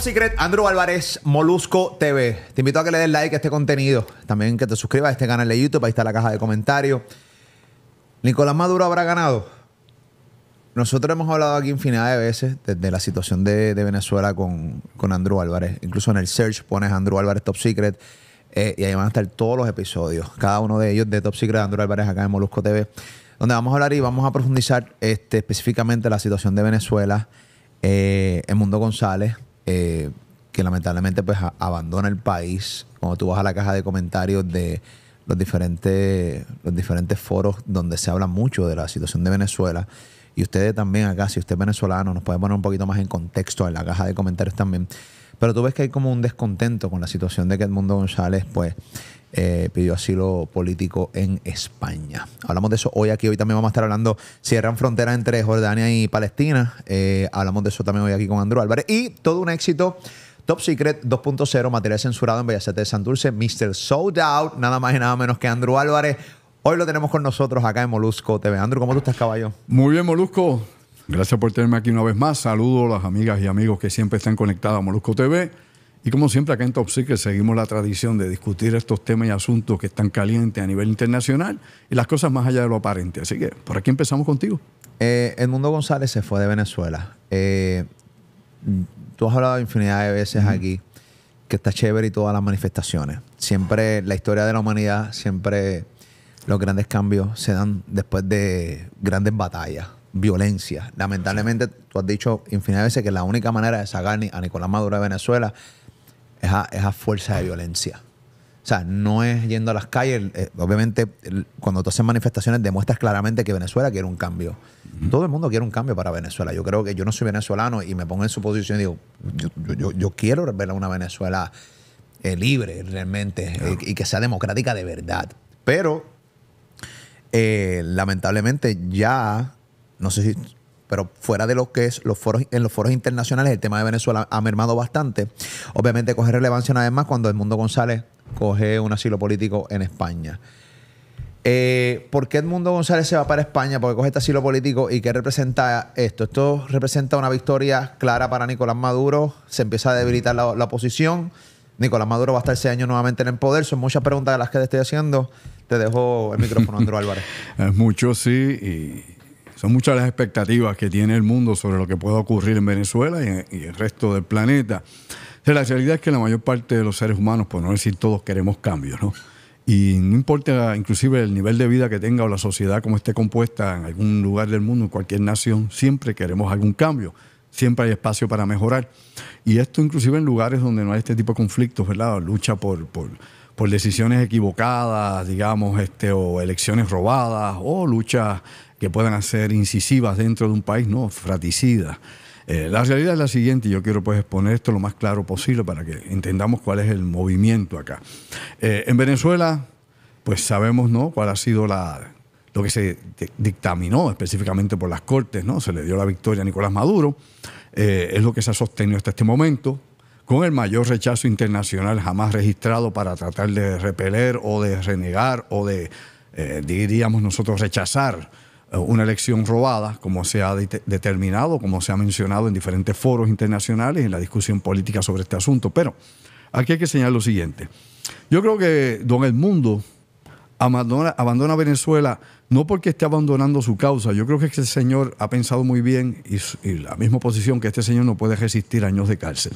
Secret, Andrew Álvarez, Molusco TV. Te invito a que le des like a este contenido. También que te suscribas a este canal de YouTube. Ahí está la caja de comentarios. ¿Nicolás Maduro habrá ganado? Nosotros hemos hablado aquí infinidad de veces desde la situación de, Venezuela con, con Andrew Álvarez. Incluso en el search pones Andrew Álvarez Top Secret eh, y ahí van a estar todos los episodios, cada uno de ellos de Top Secret Andrew Álvarez acá en Molusco TV, donde vamos a hablar y vamos a profundizar este, específicamente la situación de Venezuela, eh, en mundo González, eh, que lamentablemente pues abandona el país. Cuando tú vas a la caja de comentarios de los diferentes, los diferentes foros donde se habla mucho de la situación de Venezuela, y ustedes también acá, si usted es venezolano, nos puede poner un poquito más en contexto en la caja de comentarios también. Pero tú ves que hay como un descontento con la situación de que Edmundo González, pues, eh, pidió asilo político en España. Hablamos de eso hoy aquí. Hoy también vamos a estar hablando, cierran frontera entre Jordania y Palestina. Eh, hablamos de eso también hoy aquí con Andrew Álvarez. Y todo un éxito. Top Secret 2.0, material censurado en Bellacete de Dulce. Mr. Sold Out, nada más y nada menos que Andrew Álvarez. Hoy lo tenemos con nosotros acá en Molusco TV. Andrew, ¿cómo tú estás, caballo? Muy bien, Molusco. Gracias por tenerme aquí una vez más. Saludo a las amigas y amigos que siempre están conectados a Molusco TV. Y como siempre, acá en Top Secret seguimos la tradición de discutir estos temas y asuntos que están calientes a nivel internacional y las cosas más allá de lo aparente. Así que por aquí empezamos contigo. Eh, Edmundo González se fue de Venezuela. Eh, tú has hablado infinidad de veces aquí que está chévere y todas las manifestaciones. Siempre la historia de la humanidad, siempre los grandes cambios se dan después de grandes batallas, violencia. Lamentablemente, tú has dicho infinidad de veces que la única manera de sacar a Nicolás Maduro de Venezuela esa, fuerza de violencia. O sea, no es yendo a las calles. Eh, obviamente, cuando tú haces manifestaciones, demuestras claramente que Venezuela quiere un cambio. Todo el mundo quiere un cambio para Venezuela. Yo creo que yo no soy venezolano y me pongo en su posición y digo, yo, quiero ver a una Venezuela eh, libre realmente eh, y que sea democrática de verdad. Pero, lamentablemente, ya, no sé si pero fuera de lo que es los foros, en los foros internacionales, el tema de Venezuela ha mermado bastante. Obviamente coge relevancia una vez más cuando Edmundo González coge un asilo político en España. Eh, ¿Por qué Edmundo González se va para España? ¿Por qué coge este asilo político? ¿Y qué representa esto? Esto representa una victoria clara para Nicolás Maduro. Se empieza a debilitar la, oposición. Nicolás Maduro va a estar ese año nuevamente en el poder. Son muchas preguntas de las que te estoy haciendo. Te dejo el micrófono, Andrés Álvarez. Es mucho, sí. Y son muchas las expectativas que tiene el mundo sobre lo que puede ocurrir en Venezuela y, el resto del planeta. la realidad es que la mayor parte de los seres humanos, por no decir todos, queremos cambios, ¿no? Y no importa inclusive el nivel de vida que tenga o la sociedad como esté compuesta en algún lugar del mundo, en cualquier nación, siempre queremos algún cambio, siempre hay espacio para mejorar. Y esto inclusive en lugares donde no hay este tipo de conflictos, Lucha por, por, decisiones equivocadas, digamos, este, o elecciones robadas, o lucha que puedan hacer incisivas dentro de un país, no, fraticidas... Eh, la realidad es la siguiente, y yo quiero pues exponer esto lo más claro posible para que entendamos cuál es el movimiento acá. Eh, en Venezuela, pues sabemos ¿no? cuál ha sido la, lo que se dictaminó específicamente por las Cortes, ¿no? Se le dio la victoria a Nicolás Maduro, eh, es lo que se ha sostenido hasta este momento, con el mayor rechazo internacional jamás registrado para tratar de repeler o de renegar o de, diríamos nosotros, rechazar eh, una elección robada, como se ha determinado, como se ha mencionado en diferentes foros internacionales, en la discusión política sobre este asunto. Pero aquí hay que señalar lo siguiente. Yo creo que don mundo abandona, abandona Venezuela no porque esté abandonando su causa. Yo creo que este señor ha pensado muy bien y, y la misma posición que este señor no puede resistir años de cárcel.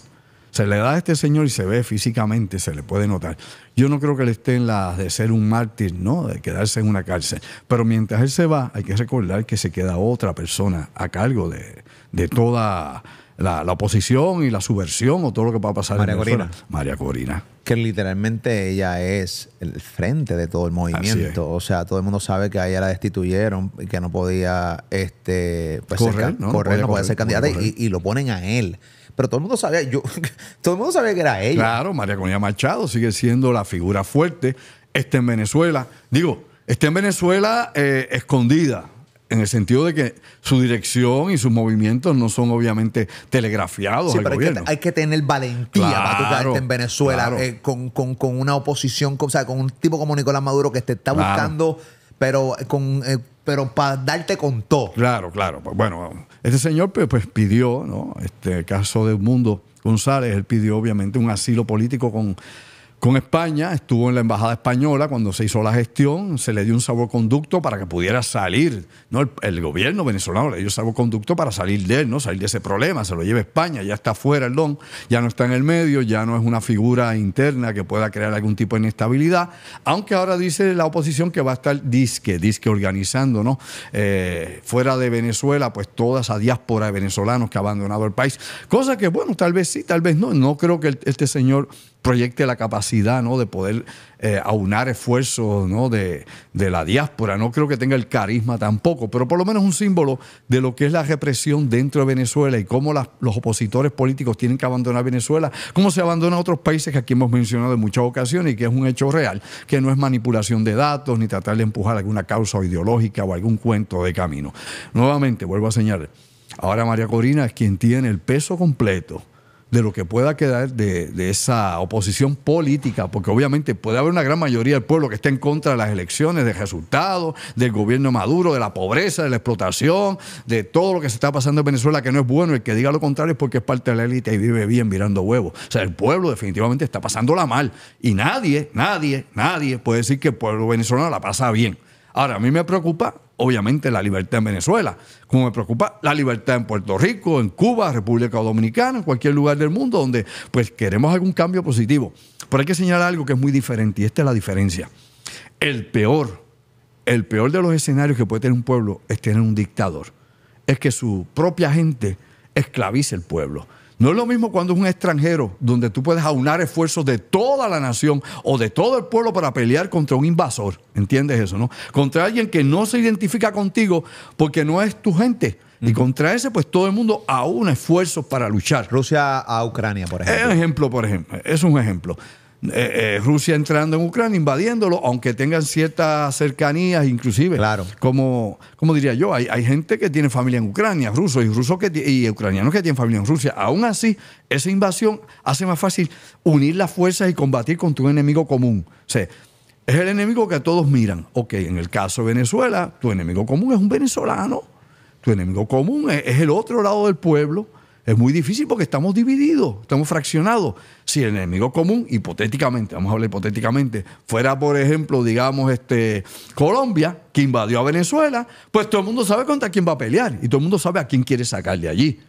Se le da a este señor y se ve físicamente, se le puede notar. Yo no creo que le esté en la de ser un mártir, ¿no? De quedarse en una cárcel. Pero mientras él se va, hay que recordar que se queda otra persona a cargo de, toda la, oposición y la subversión o todo lo que va a pasar María Corina. María Corina. Que literalmente ella es el frente de todo el movimiento. O sea, todo el mundo sabe que a ella la destituyeron y que no podía este, correr, ser, ser candidata y, y, lo ponen a él pero todo el mundo sabía, yo, todo el mundo sabía que era ella. Claro, María Correa Machado sigue siendo la figura fuerte, está en Venezuela, digo, está en Venezuela eh, escondida, en el sentido de que su dirección y sus movimientos no son obviamente telegrafiados. Siempre Hay, que, tener valentía para estar en Venezuela eh, con, una oposición, con, o sea, con un tipo como Nicolás Maduro que te está buscando pero eh, con eh, pero para darte con todo. Claro, claro. Pues, bueno, este señor pues, pues pidió, ¿no? Este caso de Mundo González, él pidió obviamente un asilo político con con España, estuvo en la Embajada Española cuando se hizo la gestión, se le dio un salvoconducto para que pudiera salir, ¿no? el, gobierno venezolano le dio salvoconducto para salir de él, ¿no? salir de ese problema, se lo lleva España, ya está fuera el don, ya no está en el medio, ya no es una figura interna que pueda crear algún tipo de inestabilidad, aunque ahora dice la oposición que va a estar disque, disque organizando, ¿no? Eh, fuera de Venezuela, pues toda esa diáspora de venezolanos que ha abandonado el país, cosa que bueno, tal vez sí, tal vez no, no creo que este señor proyecte la capacidad ¿no? de poder eh, aunar esfuerzos de, la diáspora. No creo que tenga el carisma tampoco, pero por lo menos un símbolo de lo que es la represión dentro de Venezuela y cómo los opositores políticos tienen que abandonar Venezuela, cómo se abandonan otros países que aquí hemos mencionado en muchas ocasiones y que es un hecho real, que no es manipulación de datos ni tratar de empujar alguna causa ideológica o algún cuento de camino. Nuevamente, vuelvo a señalar, ahora María Corina es quien tiene el peso completo de lo que pueda quedar de, esa oposición política, porque obviamente puede haber una gran mayoría del pueblo que esté en contra de las elecciones, de resultado, del gobierno Maduro, de la pobreza, de la explotación, de todo lo que se está pasando en Venezuela que no es bueno. y que diga lo contrario es porque es parte de la élite y vive bien mirando huevos. O sea, el pueblo definitivamente está pasándola mal y nadie, nadie, nadie puede decir que el pueblo venezolano la pasa bien. Ahora, a mí me preocupa obviamente la libertad en Venezuela, como me preocupa la libertad en Puerto Rico, en Cuba, República Dominicana, en cualquier lugar del mundo donde pues queremos algún cambio positivo. Pero hay que señalar algo que es muy diferente y esta es la diferencia. El peor, el peor de los escenarios que puede tener un pueblo es tener un dictador. Es que su propia gente esclavice el pueblo. No es lo mismo cuando es un extranjero, donde tú puedes aunar esfuerzos de toda la nación o de todo el pueblo para pelear contra un invasor. ¿Entiendes eso, no? Contra alguien que no se identifica contigo porque no es tu gente. Y contra ese, pues todo el mundo aúna esfuerzos para luchar. Rusia a Ucrania, por ejemplo. Es ejemplo, por ejemplo. Es un ejemplo. Eh, eh, Rusia entrando en Ucrania, invadiéndolo, aunque tengan ciertas cercanías, inclusive. Claro. Como, como diría yo, hay, gente que tiene familia en Ucrania, rusos y que ucranianos que tienen familia en Rusia. Aún así, esa invasión hace más fácil unir las fuerzas y combatir con tu enemigo común. O sea, es el enemigo que todos miran. Ok, en el caso de Venezuela, tu enemigo común es un venezolano. Tu enemigo común es el otro lado del pueblo. Es muy difícil porque estamos divididos, estamos fraccionados. Si el enemigo común, hipotéticamente, vamos a hablar hipotéticamente, fuera, por ejemplo, digamos, este, Colombia, que invadió a Venezuela, pues todo el mundo sabe contra quién va a pelear y todo el mundo sabe a quién quiere sacar de allí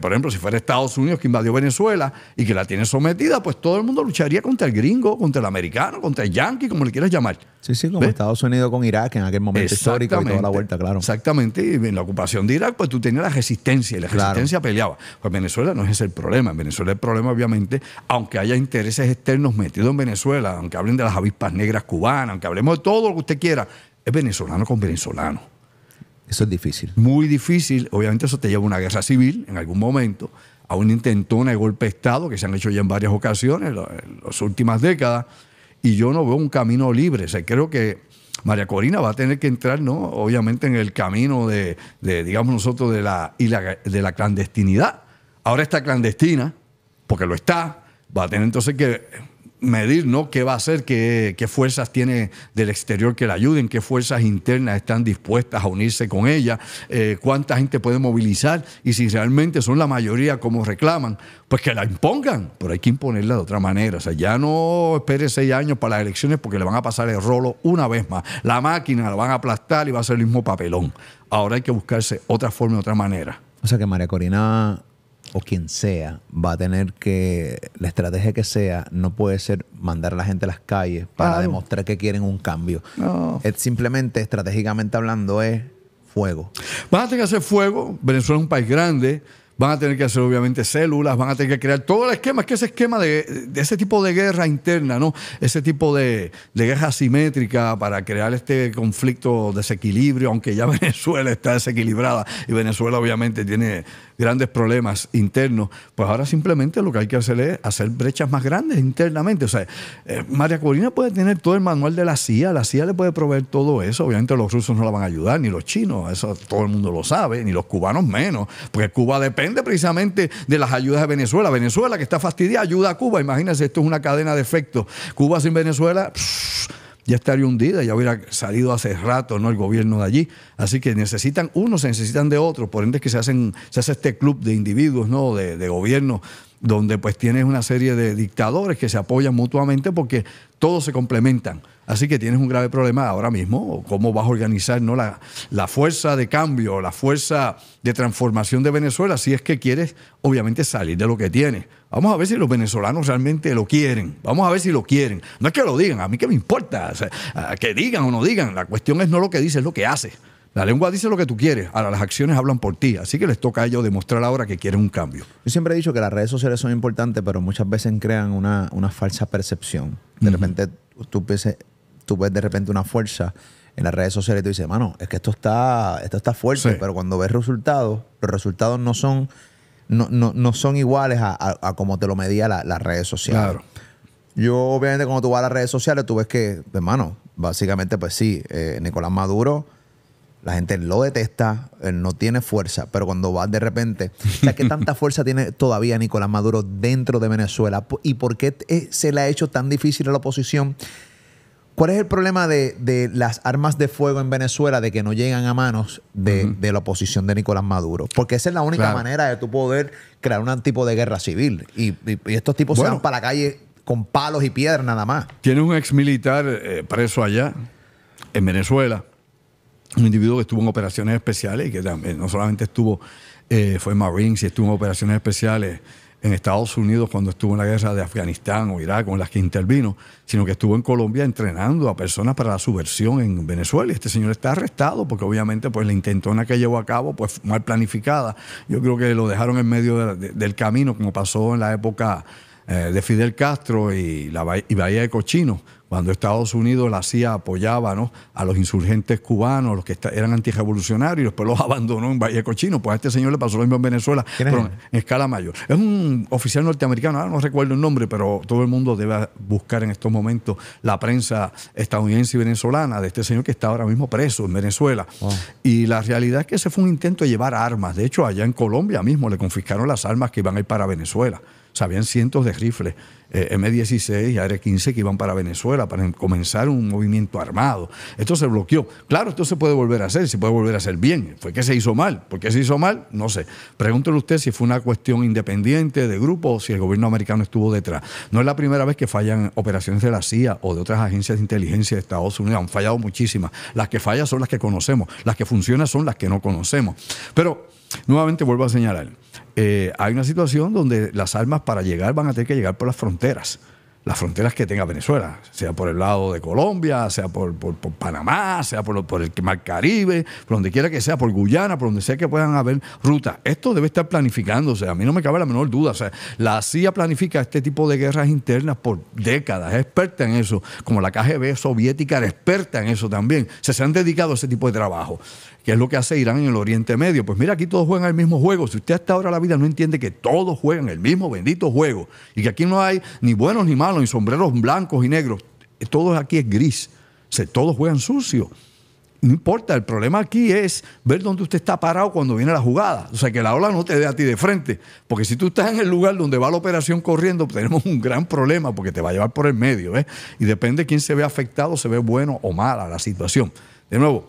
por ejemplo, si fuera Estados Unidos que invadió Venezuela y que la tiene sometida, pues todo el mundo lucharía contra el gringo, contra el americano, contra el yankee, como le quieras llamar. Sí, sí, como Estados Unidos con Irak en aquel momento histórico y la vuelta, claro. Exactamente, y en la ocupación de Irak, pues tú tenías la resistencia y la resistencia peleaba. Pues Venezuela no es ese el problema. En Venezuela el problema, obviamente, aunque haya intereses externos metidos en Venezuela, aunque hablen de las avispas negras cubanas, aunque hablemos de todo lo que usted quiera, es venezolano con venezolano. Eso es difícil. Muy difícil. Obviamente eso te lleva a una guerra civil en algún momento, a un intentón de golpe de Estado que se han hecho ya en varias ocasiones en las últimas décadas. Y yo no veo un camino libre. O creo que María Corina va a tener que entrar, ¿no? Obviamente en el camino de, digamos nosotros, de la, de la clandestinidad. Ahora está clandestina, porque lo está. Va a tener entonces que medir, ¿no? ¿Qué va a hacer? ¿Qué, fuerzas tiene del exterior que la ayuden? ¿Qué fuerzas internas están dispuestas a unirse con ella? Eh, ¿Cuánta gente puede movilizar? Y si realmente son la mayoría como reclaman, pues que la impongan. Pero hay que imponerla de otra manera. O sea, ya no espere seis años para las elecciones porque le van a pasar el rolo una vez más. La máquina la van a aplastar y va a ser el mismo papelón. Ahora hay que buscarse otra forma y otra manera. O sea que María Corina o quien sea va a tener que, la estrategia que sea, no puede ser mandar a la gente a las calles para demostrar que quieren un cambio. No. Es simplemente, estratégicamente hablando, es fuego. Van a tener que hacer fuego. Venezuela es un país grande. Van a tener que hacer, obviamente, células. Van a tener que crear todo el esquema, Es que ese esquema de, ese tipo de guerra interna, ¿no? Ese tipo de, de, guerra asimétrica para crear este conflicto, desequilibrio, aunque ya Venezuela está desequilibrada y Venezuela, obviamente, tiene grandes problemas internos, pues ahora simplemente lo que hay que hacer es hacer brechas más grandes internamente. O sea, eh, María Corina puede tener todo el manual de la CIA, la CIA le puede proveer todo eso. Obviamente los rusos no la van a ayudar, ni los chinos, eso todo el mundo lo sabe, ni los cubanos menos, porque Cuba depende precisamente de las ayudas de Venezuela. Venezuela que está fastidiada ayuda a Cuba. Imagínense, esto es una cadena de efectos. Cuba sin Venezuela ya estaría hundida, ya hubiera salido hace rato ¿no? el gobierno de allí. Así que necesitan unos, se necesitan de otros, por ende es que se, hacen, se hace este club de individuos, ¿no? de, gobierno donde pues tienes una serie de dictadores que se apoyan mutuamente porque todos se complementan. Así que tienes un grave problema ahora mismo, cómo vas a organizar ¿no? la, la, fuerza de cambio, la fuerza de transformación de Venezuela, si es que quieres, obviamente, salir de lo que tienes. Vamos a ver si los venezolanos realmente lo quieren. Vamos a ver si lo quieren. No es que lo digan, a mí qué me importa, que digan o no digan. La cuestión es no lo que dices, es lo que hace. La lengua dice lo que tú quieres, ahora las acciones hablan por ti, así que les toca a ellos demostrar ahora que quieren un cambio. Yo siempre he dicho que las redes sociales son importantes, pero muchas veces crean una, falsa percepción. De repente tú piensas, tú ves de repente una fuerza en las redes sociales y tú dices, mano, es que esto está, esto fuerte, pero cuando ves resultados, los resultados no son, no, son iguales a, a, como te lo medía las redes sociales. Claro. Yo, obviamente, cuando tú vas a las redes sociales, tú ves que, hermano, pues, básicamente, pues sí, eh, Nicolás Maduro, la gente lo detesta, él no tiene fuerza, pero cuando vas de repente, ya ¿qué tanta fuerza tiene todavía Nicolás Maduro dentro de Venezuela? ¿Y por qué se le ha hecho tan difícil a la oposición? ¿Cuál es el problema de, las armas de fuego en Venezuela de que no llegan a manos de, la oposición de Nicolás Maduro? Porque esa es la única manera de tu poder crear un tipo de guerra civil. Y, estos tipos se van para la calle con palos y piedras nada más. Tiene un ex militar eh, preso allá, en Venezuela, un individuo que estuvo en operaciones especiales y que también no solamente estuvo, eh, fue Marines y estuvo en operaciones especiales en Estados Unidos cuando estuvo en la guerra de Afganistán o Irak, con las que intervino, sino que estuvo en Colombia entrenando a personas para la subversión en Venezuela. Este señor está arrestado porque obviamente pues, la intentona que llevó a cabo pues, mal planificada. Yo creo que lo dejaron en medio del camino, como pasó en la época eh, de Fidel Castro y, la, Bahía de Cochino, cuando Estados Unidos, la CIA apoyaba ¿no? a los insurgentes cubanos, los que eran antirrevolucionarios, después los abandonó en Valle Cochino. Pues a este señor le pasó lo mismo en Venezuela, pero en escala mayor. Es un oficial norteamericano, ahora no recuerdo el nombre, pero todo el mundo debe buscar en estos momentos la prensa estadounidense y venezolana de este señor que está ahora mismo preso en Venezuela. Y la realidad es que ese fue un intento de llevar armas. De hecho, allá en Colombia mismo le confiscaron las armas que iban a ir para Venezuela. O habían cientos de rifles eh, M16 y AR-15 que iban para Venezuela para comenzar un movimiento armado. Esto se bloqueó. Claro, esto se puede volver a hacer, se puede volver a hacer bien. ¿Fue que se hizo mal? ¿Por qué se hizo mal? No sé. Pregúntele usted si fue una cuestión independiente de grupo o si el gobierno americano estuvo detrás. No es la primera vez que fallan operaciones de la CIA o de otras agencias de inteligencia de Estados Unidos. Han fallado muchísimas. Las que fallan son las que conocemos. Las que funcionan son las que no conocemos. Pero Nuevamente vuelvo a señalar, eh, hay una situación donde las armas para llegar van a tener que llegar por las fronteras las fronteras que tenga Venezuela, sea por el lado de Colombia, sea por, Panamá, sea por, el Mar Caribe, por donde quiera que sea, por Guyana, por donde sea que puedan haber rutas. Esto debe estar planificándose, a mí no me cabe la menor duda. O sea, la CIA planifica este tipo de guerras internas por décadas, es experta en eso, como la KGB soviética era experta en eso también. se han dedicado a ese tipo de trabajo, ¿Qué es lo que hace Irán en el Oriente Medio. Pues mira, aquí todos juegan el mismo juego. Si usted hasta ahora la vida no entiende que todos juegan el mismo bendito juego y que aquí no hay ni buenos ni malos, y sombreros blancos y negros. Eh, todo aquí es gris. todos juegan sucio. No importa, el problema aquí es ver dónde usted está parado cuando viene la jugada. O sea, que la ola no te dé a ti de frente. Porque si tú estás en el lugar donde va la operación corriendo, pues tenemos un gran problema porque te va a llevar por el medio. ¿eh? Y depende de quién se ve afectado, se ve bueno o mala la situación. De nuevo,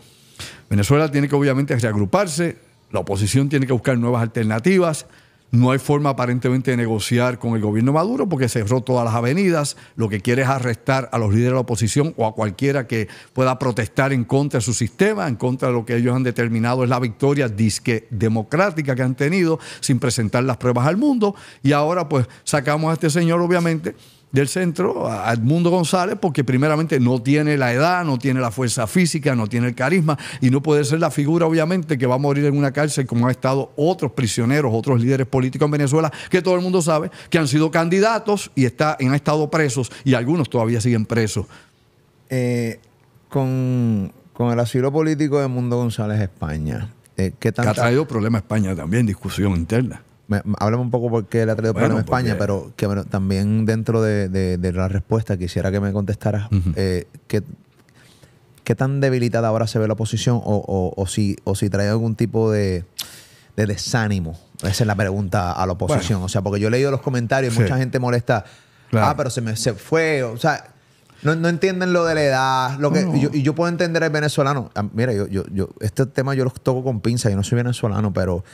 Venezuela tiene que obviamente reagruparse, la oposición tiene que buscar nuevas alternativas. No hay forma aparentemente de negociar con el gobierno Maduro porque cerró todas las avenidas. Lo que quiere es arrestar a los líderes de la oposición o a cualquiera que pueda protestar en contra de su sistema, en contra de lo que ellos han determinado es la victoria disque democrática que han tenido sin presentar las pruebas al mundo. Y ahora pues sacamos a este señor obviamente del centro a Edmundo González porque primeramente no tiene la edad, no tiene la fuerza física, no tiene el carisma y no puede ser la figura obviamente que va a morir en una cárcel como han estado otros prisioneros, otros líderes políticos en Venezuela que todo el mundo sabe que han sido candidatos y está, han estado presos y algunos todavía siguen presos. Eh, con, el asilo político de Edmundo González España. Eh, ¿qué ha traído problema a España también, discusión interna. Me, un poco por qué le ha traído problemas a España, pero también dentro de, la respuesta quisiera que me contestaras eh, qué, tan debilitada ahora se ve la oposición o, o, si, trae algún tipo de, desánimo. Esa es la pregunta a la oposición. o sea, porque yo he leído los comentarios y mucha gente molesta. Ah, pero se me se fue. O sea, no, entienden lo de la edad. Lo que, yo, puedo entender el venezolano. Ah, mira, yo, yo, yo, este tema yo lo toco con pinza. Yo no soy venezolano, pero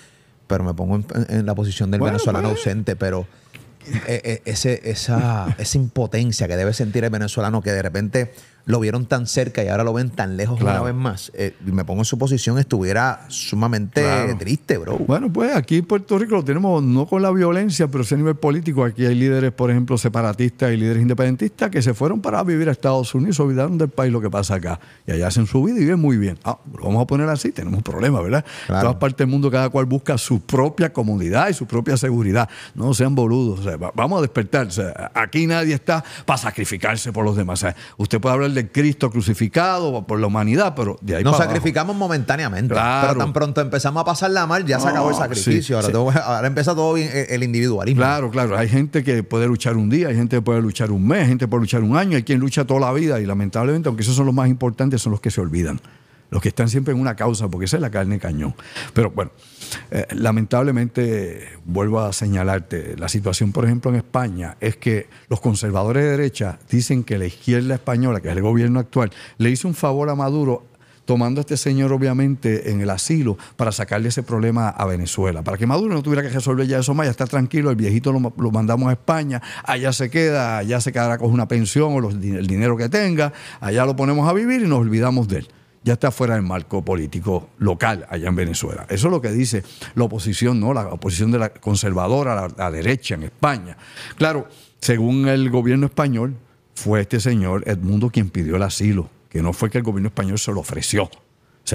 pero me pongo en, la posición del venezolano pues. ausente, pero eh, eh, ese, esa, esa impotencia que debe sentir el venezolano que de repente lo vieron tan cerca y ahora lo ven tan lejos una vez más. Eh, me pongo en su posición, estuviera sumamente triste, bro. Bueno, pues aquí en Puerto Rico lo tenemos no con la violencia, pero sí a nivel político. Aquí hay líderes, por ejemplo, separatistas y líderes independentistas que se fueron para vivir a Estados Unidos, olvidaron del país lo que pasa acá. Y allá hacen su vida y viven muy bien. Ah, lo vamos a poner así, tenemos problemas, ¿verdad? En todas partes del mundo cada cual busca su propia comunidad y su propia seguridad. No sean boludos. vamos a despertarse. Aquí nadie está para sacrificarse por los demás. usted puede hablar de Cristo crucificado por la humanidad, pero de ahí Nos sacrificamos momentáneamente. Pero tan pronto empezamos a pasarla mal, ya se acabó el sacrificio. ahora, empieza todo eh, el individualismo. Claro, claro. Hay gente que puede luchar un día, hay gente que puede luchar un mes, hay gente que puede luchar un año, hay quien lucha toda la vida y lamentablemente, aunque esos son los más importantes, son los que se olvidan. Los que están siempre en una causa, porque esa es la carne cañón. Pero bueno. Eh, lamentablemente, vuelvo a señalarte, la situación, por ejemplo, en España es que los conservadores de derecha dicen que la izquierda española, que es el gobierno actual, le hizo un favor a Maduro tomando a este señor obviamente en el asilo para sacarle ese problema a Venezuela, para que Maduro no tuviera que resolver ya eso más, ya está tranquilo, el viejito lo, mandamos a España, allá se queda, allá se quedará con una pensión o el dinero que tenga, allá lo ponemos a vivir y nos olvidamos de él ya está fuera del marco político local allá en Venezuela. Eso es lo que dice la oposición, ¿no? La oposición de la conservadora, la, la derecha en España. Claro, según el gobierno español, fue este señor Edmundo quien pidió el asilo, que no fue que el gobierno español se lo ofreció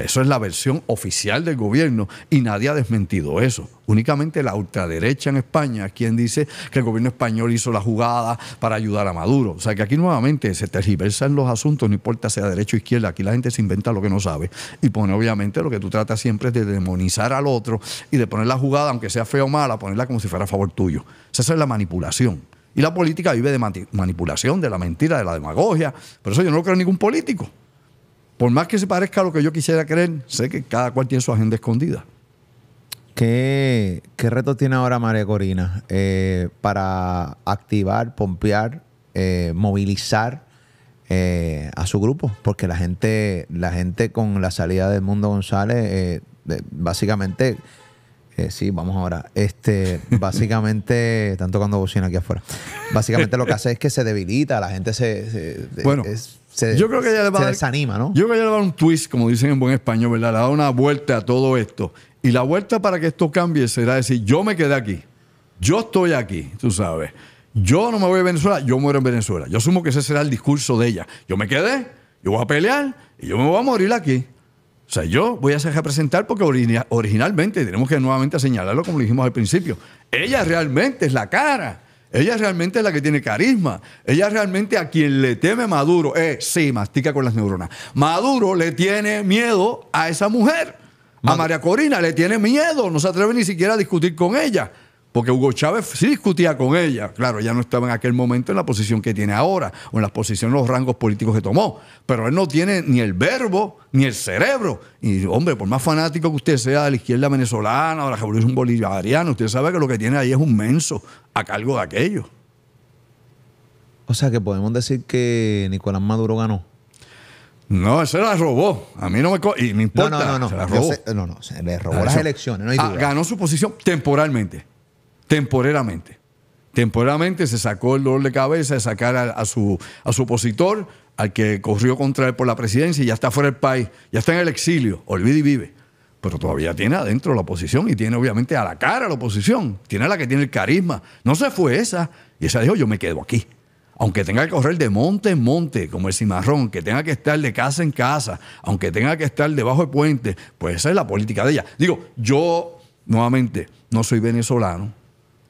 eso es la versión oficial del gobierno y nadie ha desmentido eso. Únicamente la ultraderecha en España es quien dice que el gobierno español hizo la jugada para ayudar a Maduro. O sea, que aquí nuevamente se tergiversan los asuntos, no importa sea derecha o izquierda, aquí la gente se inventa lo que no sabe y pone obviamente lo que tú tratas siempre es de demonizar al otro y de poner la jugada, aunque sea feo o mala, ponerla como si fuera a favor tuyo. O sea, esa es la manipulación. Y la política vive de manipulación, de la mentira, de la demagogia. Por eso yo no lo creo en ningún político por más que se parezca a lo que yo quisiera creer, sé que cada cual tiene su agenda escondida. ¿Qué, qué reto tiene ahora María Corina eh, para activar, pompear, eh, movilizar eh, a su grupo? Porque la gente, la gente con la salida del mundo González, básicamente, sí, vamos ahora, este, básicamente, tanto cuando bocina aquí afuera, básicamente lo que hace es que se debilita, la gente se... bueno yo creo que ella le va a desanima, Yo creo que ella va a dar un twist, como dicen en buen español, ¿verdad? Le dar una vuelta a todo esto. Y la vuelta para que esto cambie será decir, yo me quedé aquí, yo estoy aquí, tú sabes. Yo no me voy a Venezuela, yo muero en Venezuela. Yo asumo que ese será el discurso de ella. Yo me quedé, yo voy a pelear y yo me voy a morir aquí. O sea, yo voy a ser representar porque originalmente, tenemos que nuevamente señalarlo como lo dijimos al principio, ella realmente es la cara ella realmente es la que tiene carisma. Ella realmente a quien le teme Maduro. Eh, sí, mastica con las neuronas. Maduro le tiene miedo a esa mujer. A María Corina le tiene miedo. No se atreve ni siquiera a discutir con ella porque Hugo Chávez sí discutía con ella. Claro, ya no estaba en aquel momento en la posición que tiene ahora, o en las posición, los rangos políticos que tomó. Pero él no tiene ni el verbo, ni el cerebro. Y, hombre, por más fanático que usted sea de la izquierda venezolana o de la revolución bolivariana, usted sabe que lo que tiene ahí es un menso a cargo de aquello. O sea, que podemos decir que Nicolás Maduro ganó. No, se la robó. A mí no me, y me importa. No, no, no. No, se la robó. no, no, se le ah, robó las elecciones. Ah, ganó su posición temporalmente temporeramente. Temporalmente se sacó el dolor de cabeza de sacar a, su, a su opositor, al que corrió contra él por la presidencia y ya está fuera del país, ya está en el exilio, olvida y vive. Pero todavía tiene adentro la oposición y tiene obviamente a la cara la oposición, tiene a la que tiene el carisma. No se fue esa y esa dijo yo me quedo aquí. Aunque tenga que correr de monte en monte, como el cimarrón, que tenga que estar de casa en casa, aunque tenga que estar debajo de puente, pues esa es la política de ella. Digo, yo, nuevamente, no soy venezolano,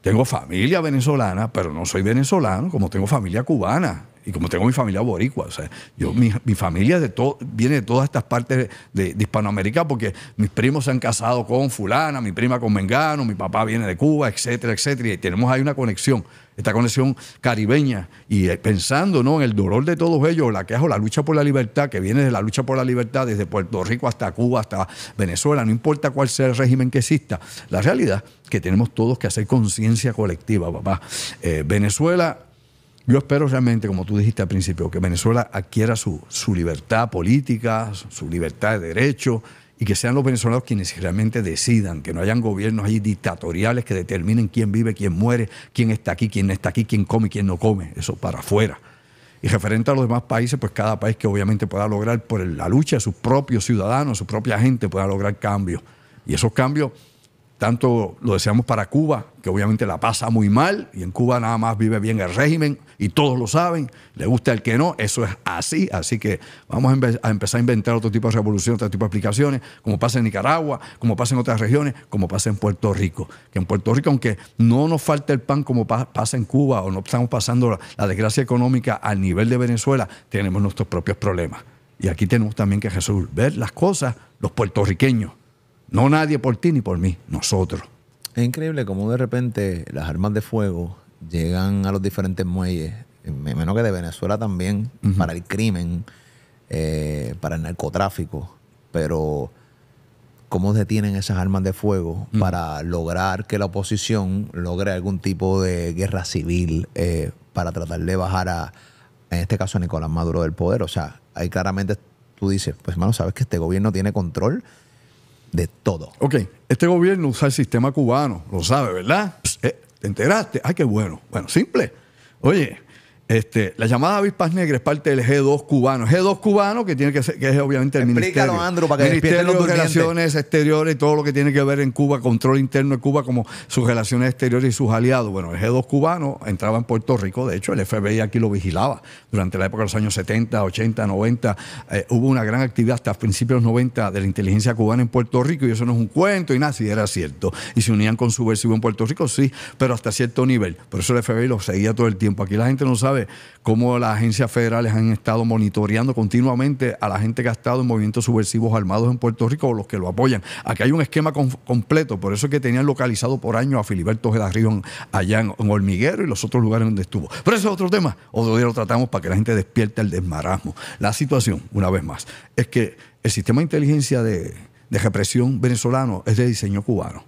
tengo familia venezolana, pero no soy venezolano, como tengo familia cubana y como tengo mi familia boricua. O sea, yo, mi, mi familia de todo, viene de todas estas partes de, de, Hispanoamérica porque mis primos se han casado con fulana, mi prima con mengano, mi papá viene de Cuba, etcétera, etcétera. Y tenemos ahí una conexión esta conexión caribeña y eh, pensando ¿no? en el dolor de todos ellos, la queja la lucha por la libertad, que viene de la lucha por la libertad desde Puerto Rico hasta Cuba, hasta Venezuela, no importa cuál sea el régimen que exista, la realidad es que tenemos todos que hacer conciencia colectiva, papá. Eh, Venezuela yo espero realmente, como tú dijiste al principio, que Venezuela adquiera su, su libertad política, su libertad de derecho, y que sean los venezolanos quienes realmente decidan, que no hayan gobiernos ahí dictatoriales que determinen quién vive, quién muere, quién está aquí, quién no está aquí, quién come, quién no come, eso para afuera. Y referente a los demás países, pues cada país que obviamente pueda lograr por la lucha de sus propios ciudadanos, su propia gente, pueda lograr cambios. Y esos cambios tanto lo deseamos para Cuba, que obviamente la pasa muy mal, y en Cuba nada más vive bien el régimen, y todos lo saben, le gusta el que no, eso es así, así que vamos a, empezar a inventar otro tipo de revolución, otro tipo de aplicaciones, como pasa en Nicaragua, como pasa en otras regiones, como pasa en Puerto Rico. Que en Puerto Rico, aunque no nos falte el pan como pasa en Cuba, o no estamos pasando la, la desgracia económica al nivel de Venezuela, tenemos nuestros propios problemas. Y aquí tenemos también que resolver las cosas los puertorriqueños. No nadie por ti ni por mí, nosotros. Es increíble cómo de repente las armas de fuego llegan a los diferentes muelles, menos que de Venezuela también, para el crimen, eh, para el narcotráfico, pero cómo detienen esas armas de fuego para lograr que la oposición logre algún tipo de guerra civil eh, para tratar de bajar a, en este caso, a Nicolás Maduro del poder. O sea, ahí claramente tú dices, pues hermano, sabes que este gobierno tiene control de todo. Ok, este gobierno usa el sistema cubano, lo sabe, ¿verdad? Eh, ¿Te enteraste? Ay, qué bueno. Bueno, simple. Oye, este, la llamada avispas negra es parte del G2 cubano. G2 cubano que tiene que ser, que es obviamente el ministerio. ministerio de Relaciones Exteriores y todo lo que tiene que ver en Cuba, control interno de Cuba, como sus relaciones exteriores y sus aliados. Bueno, el G2 cubano entraba en Puerto Rico. De hecho, el FBI aquí lo vigilaba durante la época de los años 70, 80, 90. hubo una gran actividad hasta principios 90 de la inteligencia cubana en Puerto Rico y eso no es un cuento y nada, si era cierto. Y se unían con su subversivo en Puerto Rico, sí, pero hasta cierto nivel. Por eso el FBI lo seguía todo el tiempo. Aquí la gente no sabe cómo las agencias federales han estado monitoreando continuamente a la gente que ha estado en movimientos subversivos armados en Puerto Rico o los que lo apoyan. Aquí hay un esquema completo, por eso es que tenían localizado por años a Filiberto Rion allá en, Olmiguero y los otros lugares donde estuvo. Pero ese es otro tema, otro día lo tratamos para que la gente despierte el desmarasmo. La situación, una vez más, es que el sistema de inteligencia de represión venezolano es de diseño cubano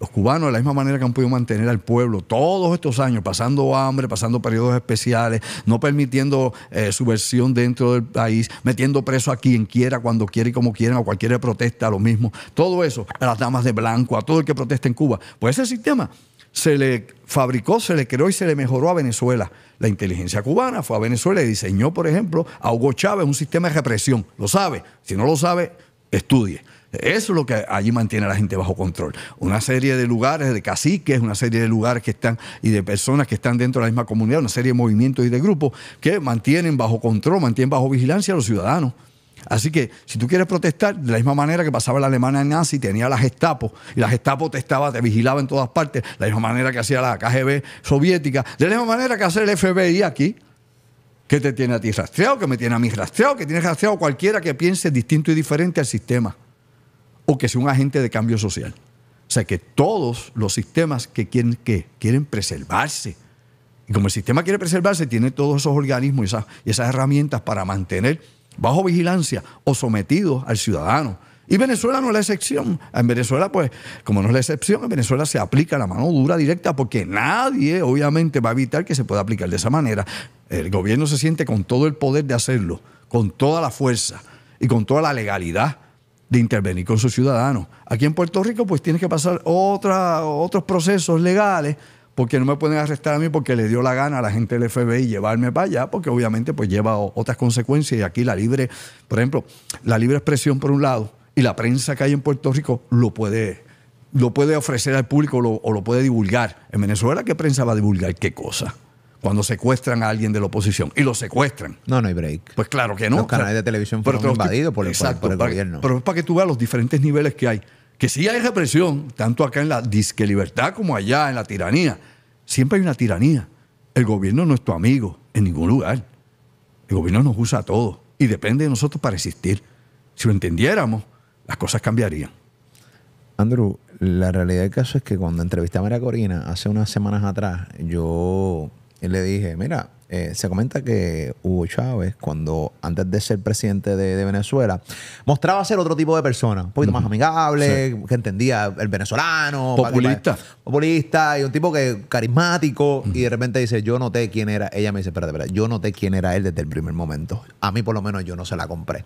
los cubanos, de la misma manera que han podido mantener al pueblo todos estos años, pasando hambre, pasando periodos especiales, no permitiendo eh, subversión dentro del país, metiendo preso a quien quiera, cuando quiera y como quiera, a que protesta, a lo mismo. Todo eso, a las damas de blanco, a todo el que protesta en Cuba. Pues ese sistema se le fabricó, se le creó y se le mejoró a Venezuela. La inteligencia cubana fue a Venezuela y diseñó, por ejemplo, a Hugo Chávez un sistema de represión. ¿Lo sabe? Si no lo sabe, estudie. Eso es lo que allí mantiene a la gente bajo control. Una serie de lugares, de caciques, una serie de lugares que están y de personas que están dentro de la misma comunidad, una serie de movimientos y de grupos que mantienen bajo control, mantienen bajo vigilancia a los ciudadanos. Así que si tú quieres protestar, de la misma manera que pasaba la Alemania nazi, tenía las Gestapo, y las Gestapo te estaba, te vigilaba en todas partes, de la misma manera que hacía la KGB soviética, de la misma manera que hace el FBI aquí, que te tiene a ti rastreado, que me tiene a mí rastreado, que tiene rastreado cualquiera que piense distinto y diferente al sistema o que sea un agente de cambio social. O sea, que todos los sistemas que quieren, quieren preservarse, y como el sistema quiere preservarse, tiene todos esos organismos y esas, y esas herramientas para mantener bajo vigilancia o sometidos al ciudadano. Y Venezuela no es la excepción. En Venezuela, pues, como no es la excepción, en Venezuela se aplica la mano dura directa porque nadie, obviamente, va a evitar que se pueda aplicar de esa manera. El gobierno se siente con todo el poder de hacerlo, con toda la fuerza y con toda la legalidad de intervenir con sus ciudadanos. Aquí en Puerto Rico, pues tienes que pasar otros procesos legales porque no me pueden arrestar a mí porque le dio la gana a la gente del FBI llevarme para allá, porque obviamente pues lleva otras consecuencias y aquí la libre, por ejemplo, la libre expresión por un lado y la prensa que hay en Puerto Rico lo puede, lo puede ofrecer al público o lo puede divulgar. En Venezuela, ¿qué prensa va a divulgar qué cosa? cuando secuestran a alguien de la oposición y lo secuestran. No, no hay break. Pues claro que no. Los canales de televisión fueron invadidos por, el, gobierno. Pero es para que tú veas los diferentes niveles que hay. Que sí hay represión, tanto acá en la disque libertad como allá en la tiranía. Siempre hay una tiranía. El gobierno no es tu amigo en ningún lugar. El gobierno nos usa a todos y depende de nosotros para existir. Si lo entendiéramos, las cosas cambiarían. Andrew, la realidad del caso es que cuando entrevisté a María Corina hace unas semanas atrás, yo y le dije, mira, eh, se comenta que Hugo Chávez, cuando antes de ser presidente de, Venezuela, mostraba ser otro tipo de persona, un poquito más amigable, que entendía el venezolano, populista. populista, y un tipo que carismático, y de repente dice, yo noté quién era, ella me dice, espérate, espérate, yo noté quién era él desde el primer momento, a mí por lo menos yo no se la compré.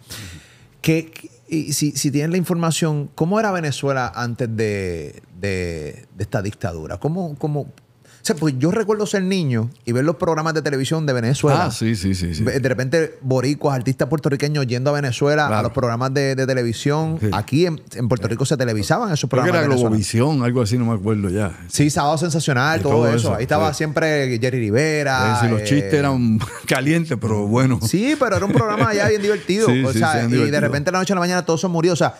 que, si, tienen la información, ¿cómo era Venezuela antes de, de esta dictadura? ¿Cómo, cómo, pues yo recuerdo ser niño y ver los programas de televisión de Venezuela. Ah, sí, sí, sí. De repente, boricuas, artistas puertorriqueños yendo a Venezuela a los programas de, televisión. Aquí en, Puerto eh, Rico se televisaban esos programas. Creo era Globovisión, algo así, no me acuerdo ya. Sí, Sábado Sensacional, todo, eso. Ahí estaba siempre Jerry Rivera. Pues sí, los eh, chistes eran calientes, pero bueno. Sí, pero era un programa ya bien divertido. o sea, y de repente, la noche a la mañana, todo son murió. O sea,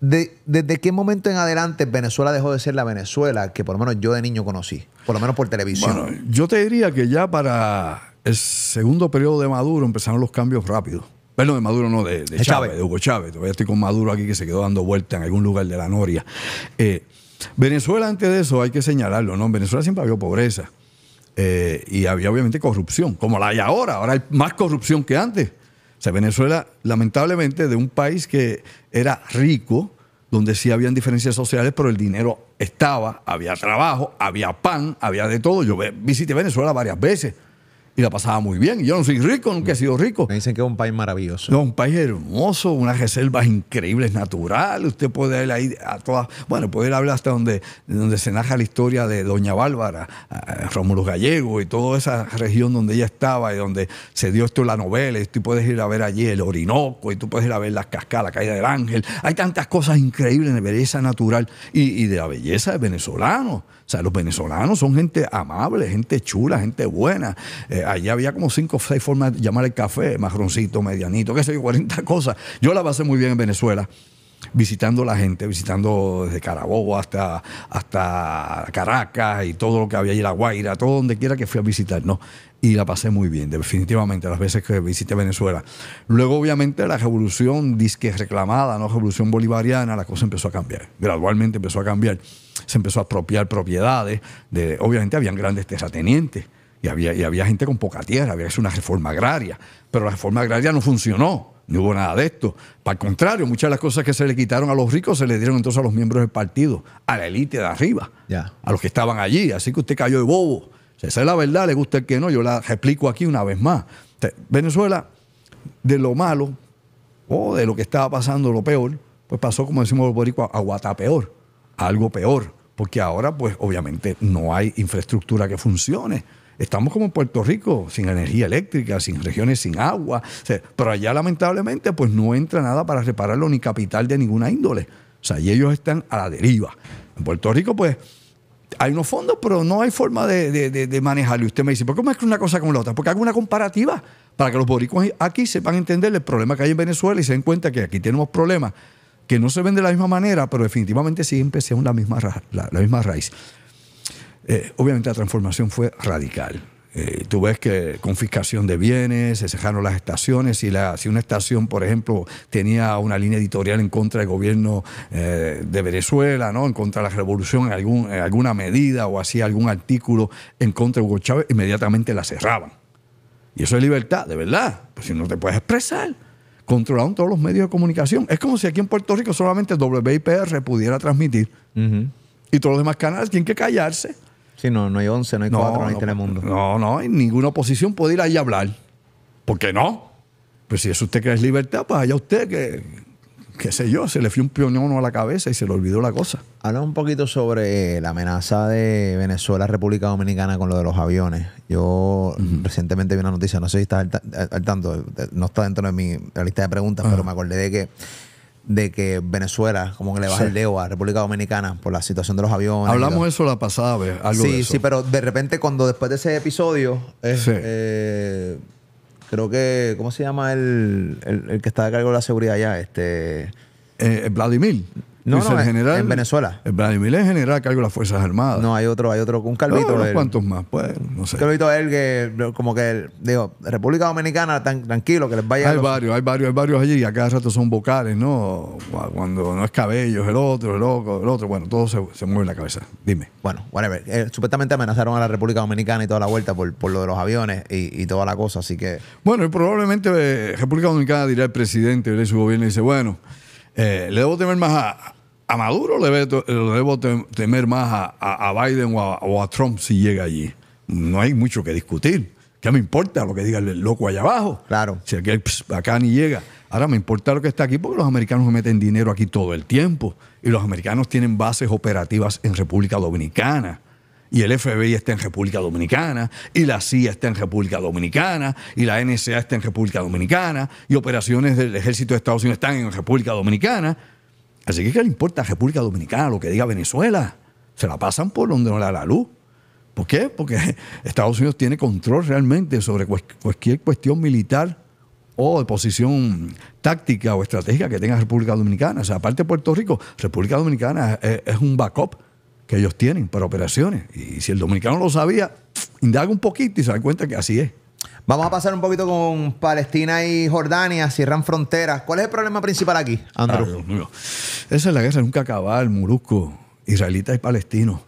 de, ¿Desde qué momento en adelante Venezuela dejó de ser la Venezuela que por lo menos yo de niño conocí? Por lo menos por televisión. Bueno, yo te diría que ya para el segundo periodo de Maduro empezaron los cambios rápidos. Bueno, de Maduro no, de, Chávez, de Hugo Chávez. Todavía estoy con Maduro aquí que se quedó dando vuelta en algún lugar de la Noria. Eh, Venezuela, antes de eso, hay que señalarlo, ¿no? En Venezuela siempre había pobreza. Eh, y había obviamente corrupción, como la hay ahora. Ahora hay más corrupción que antes. Venezuela, lamentablemente, de un país que era rico, donde sí habían diferencias sociales, pero el dinero estaba, había trabajo, había pan, había de todo. Yo visité Venezuela varias veces y la pasaba muy bien. Yo no soy rico, nunca he sido rico. Me dicen que es un país maravilloso. Es un país hermoso, unas reservas increíbles naturales. Usted puede ir ahí a todas. Bueno, puede ir a hablar hasta donde, donde se naja la historia de Doña Bárbara, eh, Rómulo Gallego y toda esa región donde ella estaba y donde se dio esto la novela. Y tú puedes ir a ver allí el Orinoco y tú puedes ir a ver las cascadas, la caída del Ángel. Hay tantas cosas increíbles de belleza natural y, y de la belleza de venezolanos. O sea, los venezolanos son gente amable, gente chula, gente buena. Eh, allí había como cinco o seis formas de llamar el café, marroncito, medianito, qué sé yo, 40 cosas. Yo la pasé muy bien en Venezuela visitando la gente, visitando desde Carabobo hasta, hasta Caracas y todo lo que había allí, La Guaira, todo donde quiera que fui a visitar, ¿no? y la pasé muy bien, definitivamente, las veces que visité Venezuela. Luego, obviamente, la revolución disque reclamada, ¿no? revolución bolivariana, la cosa empezó a cambiar. Gradualmente empezó a cambiar. Se empezó a apropiar propiedades. De, obviamente, habían grandes terratenientes y había, y había gente con poca tierra, había hacer una reforma agraria, pero la reforma agraria no funcionó. No hubo nada de esto. Para el contrario, muchas de las cosas que se le quitaron a los ricos se le dieron entonces a los miembros del partido, a la élite de arriba, a los que estaban allí. Así que usted cayó de bobo esa es la verdad, le gusta el que no, yo la explico aquí una vez más. Venezuela, de lo malo o de lo que estaba pasando, lo peor, pues pasó, como decimos los boricuas, a guatapeor, algo peor, porque ahora, pues obviamente, no hay infraestructura que funcione. Estamos como en Puerto Rico, sin energía eléctrica, sin regiones sin agua, pero allá lamentablemente, pues no entra nada para repararlo ni capital de ninguna índole. O sea, y ellos están a la deriva. En Puerto Rico, pues hay unos fondos, pero no hay forma de, de, manejarlo. usted me dice, ¿por qué mezcla una cosa con la otra? Porque hago una comparativa para que los boricuas aquí sepan entender el problema que hay en Venezuela y se den cuenta que aquí tenemos problemas que no se ven de la misma manera, pero definitivamente siempre según la misma, la, misma raíz. Eh, obviamente la transformación fue radical. Eh, tú ves que confiscación de bienes, se cerraron las estaciones. Si, la, si una estación, por ejemplo, tenía una línea editorial en contra del gobierno eh, de Venezuela, ¿no? en contra de la revolución en, algún, alguna medida o hacía algún artículo en contra de Hugo Chávez, inmediatamente la cerraban. Y eso es libertad, de verdad. Pues si no te puedes expresar controlaron todos los medios de comunicación. Es como si aquí en Puerto Rico solamente WIPR pudiera transmitir. Y todos los demás canales tienen que callarse. Sí, no, no hay 11, no hay 4, no, hay Telemundo. No, no, y ninguna oposición puede ir ahí a hablar. ¿Por qué no? Pues si es usted que es libertad, pues allá usted que, qué sé yo, se le fue un pionono a la cabeza y se le olvidó la cosa. Habla un poquito sobre eh, la amenaza de Venezuela, República Dominicana con lo de los aviones. Yo recientemente vi una noticia, no sé si estás al, tanto, no está dentro de mi lista de preguntas, pero ah. me acordé de que de que Venezuela como que le baja el dedo a República Dominicana por la situación de los aviones. Hablamos eso la pasada vez. Algo sí, sí, pero de repente cuando después de ese episodio, eh, creo que, ¿cómo se llama el, que está a cargo de la seguridad allá? Este, eh, eh, Vladimir. No, general, en Venezuela. El eh, Vladimir es general cargo de las Fuerzas Armadas. No, hay otro, hay otro, un calvito. No, cuantos más, pues, no sé. Calvito es el que, como que, digo, República Dominicana, tan tranquilo, que les vaya... Hay varios, hay varios, hay varios allí, y a cada rato son vocales, ¿no? Cuando no es cabello, el otro, el loco, el otro, bueno, todo se, mueve en la cabeza. Dime. Bueno, whatever. Eh, supuestamente amenazaron a la República Dominicana y toda la vuelta por, por lo de los aviones y, toda la cosa, así que... Bueno, y probablemente eh, República Dominicana dirá el presidente, dirá su gobierno y dice, bueno... le debo temer más a, a Maduro le, debo, temer más a, Biden o a, Trump si llega allí. No hay mucho que discutir. ¿Qué me importa lo que diga el loco allá abajo? Claro. Si aquel pues, acá ni llega. Ahora me importa lo que está aquí porque los americanos meten dinero aquí todo el tiempo. Y los americanos tienen bases operativas en República Dominicana. Y el FBI está en República Dominicana, y la CIA está en República Dominicana, y la NSA está en República Dominicana, y operaciones del ejército de Estados Unidos están en República Dominicana. Así que, ¿qué le importa a República Dominicana lo que diga Venezuela? Se la pasan por donde no le da la luz. ¿Por qué? Porque Estados Unidos tiene control realmente sobre cualquier cuestión militar o de posición táctica o estratégica que tenga República Dominicana. O sea, aparte de Puerto Rico, República Dominicana es un backup que ellos tienen para operaciones. Y si el dominicano lo sabía, indaga un poquito y se da cuenta que así es. Vamos a pasar un poquito con Palestina y Jordania, cierran fronteras. ¿Cuál es el problema principal aquí, Andrew? Esa es la guerra, nunca el Murusco, israelita y palestinos.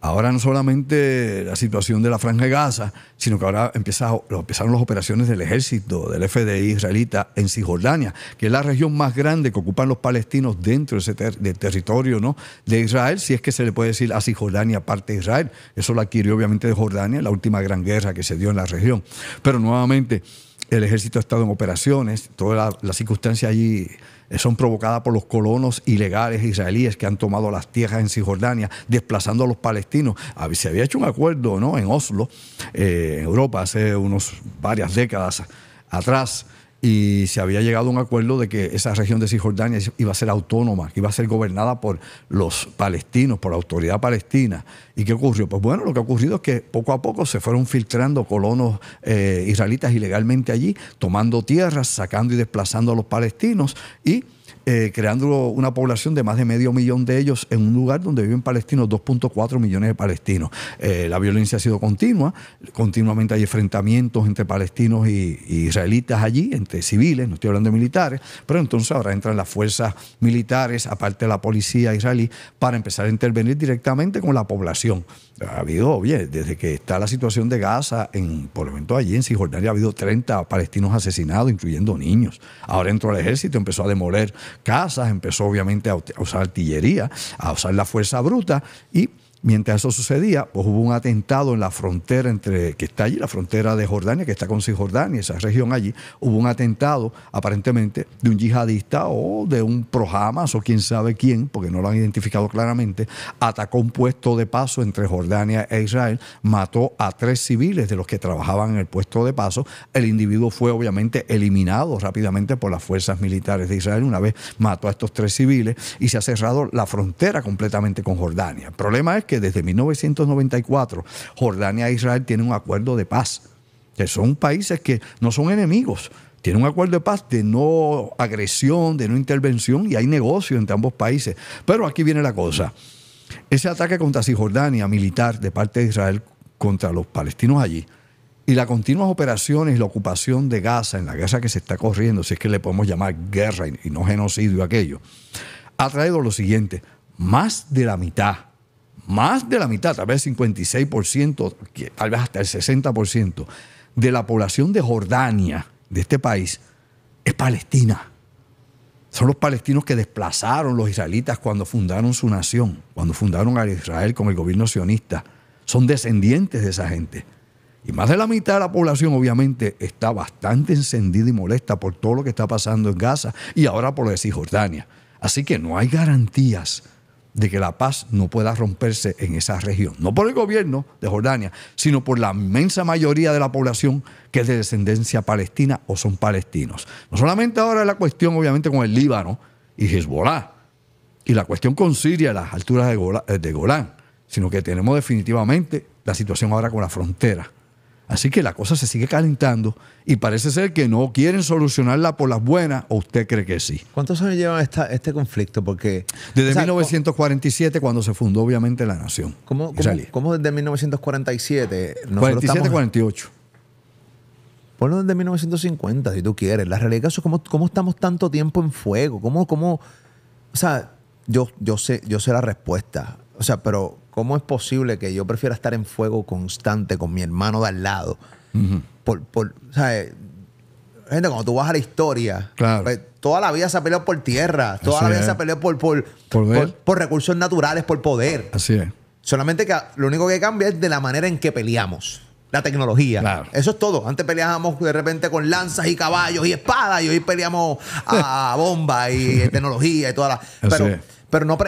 Ahora no solamente la situación de la franja de Gaza, sino que ahora empieza, empezaron las operaciones del ejército, del FDI israelita en Cisjordania, que es la región más grande que ocupan los palestinos dentro de ese territorio ¿no? de Israel, si es que se le puede decir a Cisjordania parte de Israel. Eso lo adquirió obviamente de Jordania, la última gran guerra que se dio en la región. Pero nuevamente, el ejército ha estado en operaciones, toda las la circunstancia allí eh, son provocadas por los colonos ilegales israelíes que han tomado las tierras en Cisjordania, desplazando a los palestinos. Se había hecho un acuerdo ¿no? en Oslo, eh, en Europa, hace unos varias décadas atrás, y se había llegado a un acuerdo de que esa región de Cisjordania iba a ser autónoma, que iba a ser gobernada por los palestinos, por la autoridad palestina. ¿Y qué ocurrió? Pues bueno, lo que ha ocurrido es que poco a poco se fueron filtrando colonos eh, israelitas ilegalmente allí, tomando tierras, sacando y desplazando a los palestinos y eh, creando una población de más de medio millón de ellos en un lugar donde viven palestinos 2.4 millones de palestinos. Eh, la violencia ha sido continua, continuamente hay enfrentamientos entre palestinos e israelitas allí, entre civiles, no estoy hablando de militares, pero entonces ahora entran las fuerzas militares, aparte de la policía israelí, para empezar a intervenir directamente con la población. Ha habido, oye, desde que está la situación de Gaza, en, por lo menos allí en Cisjordania ha habido 30 palestinos asesinados, incluyendo niños. Ahora entró el ejército, empezó a demoler casas, empezó obviamente a usar artillería, a usar la fuerza bruta y Mientras eso sucedía, pues hubo un atentado en la frontera entre que está allí, la frontera de Jordania, que está con Cisjordania, esa región allí, hubo un atentado aparentemente de un yihadista o de un prohamas o quién sabe quién, porque no lo han identificado claramente, atacó un puesto de paso entre Jordania e Israel, mató a tres civiles de los que trabajaban en el puesto de paso, el individuo fue obviamente eliminado rápidamente por las fuerzas militares de Israel una vez mató a estos tres civiles y se ha cerrado la frontera completamente con Jordania. El problema es que desde 1994 Jordania e Israel tienen un acuerdo de paz, que son países que no son enemigos, Tienen un acuerdo de paz de no agresión, de no intervención y hay negocio entre ambos países. Pero aquí viene la cosa. Ese ataque contra Cisjordania militar de parte de Israel contra los palestinos allí y las continuas operaciones y la ocupación de Gaza en la guerra que se está corriendo, si es que le podemos llamar guerra y no genocidio aquello, ha traído lo siguiente, más de la mitad más de la mitad, tal vez 56%, tal vez hasta el 60% de la población de Jordania, de este país, es palestina. Son los palestinos que desplazaron los israelitas cuando fundaron su nación, cuando fundaron a Israel con el gobierno sionista. Son descendientes de esa gente. Y más de la mitad de la población obviamente está bastante encendida y molesta por todo lo que está pasando en Gaza y ahora por lo de Cisjordania. Así que no hay garantías de que la paz no pueda romperse en esa región, no por el gobierno de Jordania, sino por la inmensa mayoría de la población que es de descendencia palestina o son palestinos. No solamente ahora la cuestión, obviamente, con el Líbano y Hezbollah, y la cuestión con Siria, las alturas de eh, de Golán sino que tenemos definitivamente la situación ahora con la frontera Así que la cosa se sigue calentando y parece ser que no quieren solucionarla por las buenas, o usted cree que sí. ¿Cuántos años lleva este conflicto? Porque Desde 1947, cuando se fundó obviamente la nación. ¿Cómo, desde 1947? 47-48. Ponlo desde 1950, si tú quieres. La realidad es cómo, estamos tanto tiempo en fuego. ¿Cómo, cómo, o sea, yo, yo, sé, yo sé la respuesta. O sea, pero ¿Cómo es posible que yo prefiera estar en fuego constante con mi hermano de al lado? por, por, ¿sabes? Eh, gente, cuando tú vas a la historia, pues, toda la vida se ha peleado por tierra, toda la vida se ha peleado por, por, recursos naturales, por poder. Así es. Solamente que lo único que cambia es de la manera en que peleamos. La tecnología. Eso es todo. Antes peleábamos de repente con lanzas y caballos y espadas y hoy peleamos a bomba y tecnología y todas las... Pero, pero no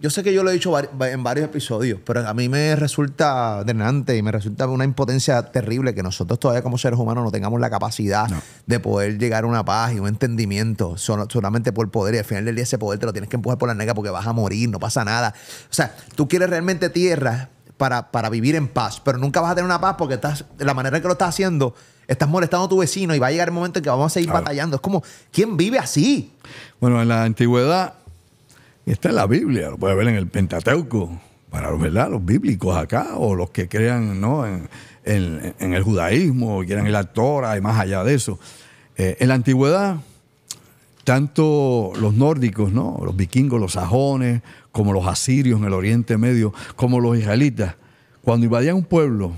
yo sé que yo lo he dicho en varios episodios, pero a mí me resulta denante y me resulta una impotencia terrible que nosotros todavía como seres humanos no tengamos la capacidad de poder llegar a una paz y un entendimiento solamente por el poder. Y al final del día ese poder te lo tienes que empujar por la negra porque vas a morir, no pasa nada. O sea, tú quieres realmente tierra para, para vivir en paz, pero nunca vas a tener una paz porque estás, la manera que lo estás haciendo, estás molestando a tu vecino y va a llegar el momento en que vamos a seguir batallando. Es como, ¿quién vive así? Bueno, en la antigüedad está en la Biblia, lo puede ver en el Pentateuco, para ¿verdad? los bíblicos acá, o los que crean en, el judaísmo, quieran ir el la y más allá de eso. Eh, en la antigüedad, tanto los nórdicos, ¿no? los vikingos, los sajones, como los asirios en el Oriente Medio, como los israelitas, cuando invadían un pueblo,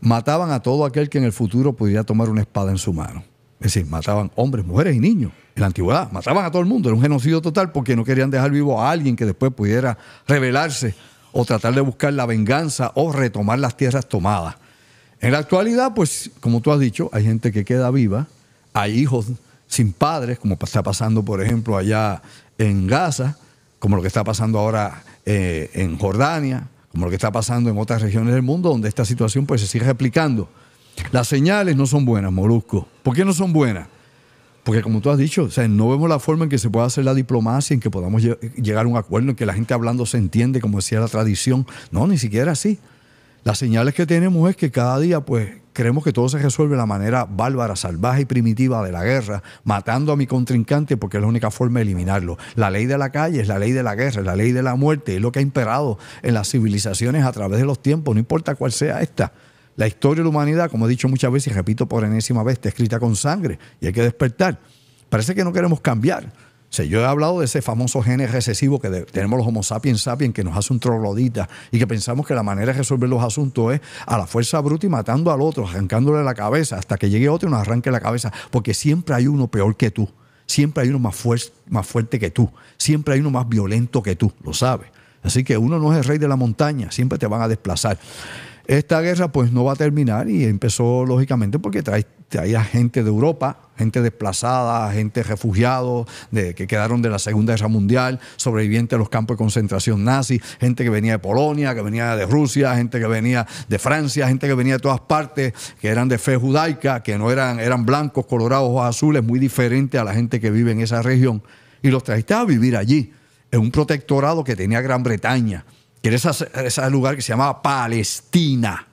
mataban a todo aquel que en el futuro pudiera tomar una espada en su mano. Es decir, mataban hombres, mujeres y niños. En la antigüedad, mataban a todo el mundo. Era un genocidio total porque no querían dejar vivo a alguien que después pudiera rebelarse o tratar de buscar la venganza o retomar las tierras tomadas. En la actualidad, pues, como tú has dicho, hay gente que queda viva, hay hijos sin padres, como está pasando, por ejemplo, allá en Gaza, como lo que está pasando ahora eh, en Jordania, como lo que está pasando en otras regiones del mundo, donde esta situación pues, se sigue replicando. Las señales no son buenas, Molusco. ¿Por qué no son buenas? Porque como tú has dicho, no vemos la forma en que se pueda hacer la diplomacia, en que podamos llegar a un acuerdo, en que la gente hablando se entiende, como decía la tradición. No, ni siquiera así. Las señales que tenemos es que cada día, pues, creemos que todo se resuelve de la manera bárbara, salvaje y primitiva de la guerra, matando a mi contrincante porque es la única forma de eliminarlo. La ley de la calle es la ley de la guerra, es la ley de la muerte, es lo que ha imperado en las civilizaciones a través de los tiempos, no importa cuál sea esta. La historia de la humanidad, como he dicho muchas veces y repito por enésima vez, está escrita con sangre y hay que despertar. Parece que no queremos cambiar. O yo he hablado de ese famoso gene recesivo que tenemos los Homo sapiens sapiens, que nos hace un troglodita y que pensamos que la manera de resolver los asuntos es a la fuerza bruta y matando al otro, arrancándole la cabeza, hasta que llegue otro y nos arranque la cabeza, porque siempre hay uno peor que tú, siempre hay uno más, más fuerte que tú, siempre hay uno más violento que tú, lo sabes. Así que uno no es el rey de la montaña, siempre te van a desplazar. Esta guerra pues no va a terminar y empezó lógicamente porque traía gente de Europa, gente desplazada, gente refugiada, que quedaron de la Segunda Guerra Mundial, sobrevivientes de los campos de concentración nazi, gente que venía de Polonia, que venía de Rusia, gente que venía de Francia, gente que venía de todas partes, que eran de fe judaica, que no eran, eran blancos, colorados o azules, muy diferente a la gente que vive en esa región. Y los trajiste a vivir allí, en un protectorado que tenía Gran Bretaña que era ese, lugar que se llamaba Palestina.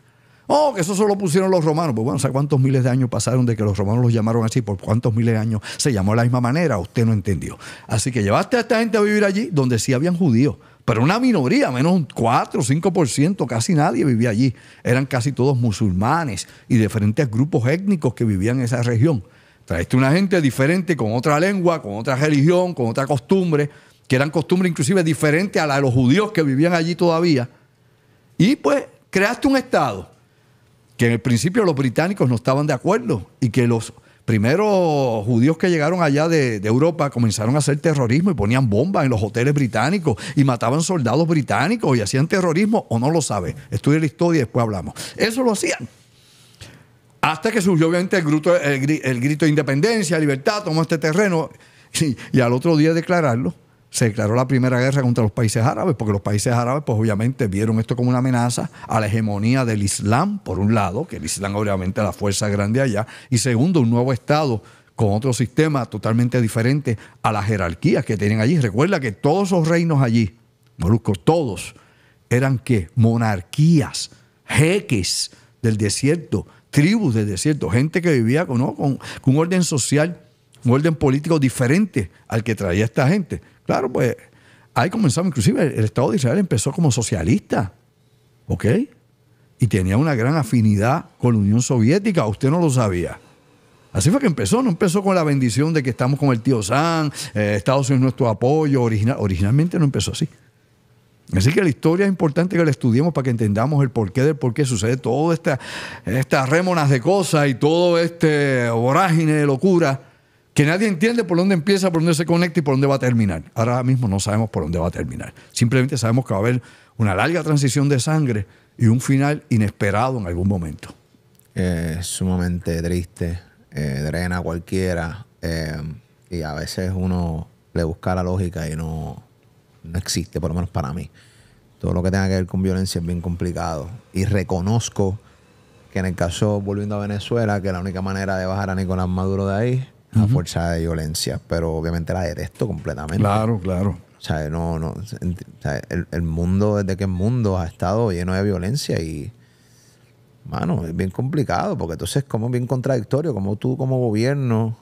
Oh, que eso solo pusieron los romanos. Pues bueno, ¿sabe cuántos miles de años pasaron de que los romanos los llamaron así? ¿Por cuántos miles de años se llamó de la misma manera? Usted no entendió. Así que llevaste a esta gente a vivir allí donde sí habían judíos. Pero una minoría, menos un 4 o 5%, casi nadie vivía allí. Eran casi todos musulmanes y diferentes grupos étnicos que vivían en esa región. Traiste una gente diferente, con otra lengua, con otra religión, con otra costumbre que eran costumbres inclusive diferente a la de los judíos que vivían allí todavía. Y pues creaste un Estado que en el principio los británicos no estaban de acuerdo y que los primeros judíos que llegaron allá de, Europa comenzaron a hacer terrorismo y ponían bombas en los hoteles británicos y mataban soldados británicos y hacían terrorismo o no lo sabes. Estudia la historia y después hablamos. Eso lo hacían. Hasta que surgió obviamente el, el, grito de independencia, libertad, tomó este terreno y al otro día declararlo se declaró la primera guerra contra los países árabes, porque los países árabes, pues obviamente, vieron esto como una amenaza a la hegemonía del Islam, por un lado, que el Islam obviamente la fuerza grande allá, y segundo, un nuevo Estado con otro sistema totalmente diferente a las jerarquías que tienen allí. Recuerda que todos los reinos allí, Molusco, todos eran que monarquías, jeques del desierto, tribus del desierto, gente que vivía con, con un orden social, un orden político diferente al que traía esta gente. Claro, pues ahí comenzamos, inclusive el, Estado de Israel empezó como socialista, ¿ok? Y tenía una gran afinidad con la Unión Soviética, usted no lo sabía. Así fue que empezó, no empezó con la bendición de que estamos con el tío San, eh, Estados Unidos nuestro apoyo, original, originalmente no empezó así. Así que la historia es importante que la estudiemos para que entendamos el porqué del porqué qué sucede todas estas rémonas de cosas y todo este vorágine de locura que nadie entiende por dónde empieza, por dónde se conecta y por dónde va a terminar. Ahora mismo no sabemos por dónde va a terminar. Simplemente sabemos que va a haber una larga transición de sangre y un final inesperado en algún momento. Eh, sumamente triste, eh, drena cualquiera eh, y a veces uno le busca la lógica y no, no existe, por lo menos para mí. Todo lo que tenga que ver con violencia es bien complicado y reconozco que en el caso, volviendo a Venezuela, que la única manera de bajar a Nicolás Maduro de ahí la fuerza de violencia, pero obviamente la detesto completamente. Claro, claro. O sea, no, no, el, mundo, desde que el mundo ha estado lleno de violencia y, mano, es bien complicado, porque entonces como bien contradictorio, como tú como gobierno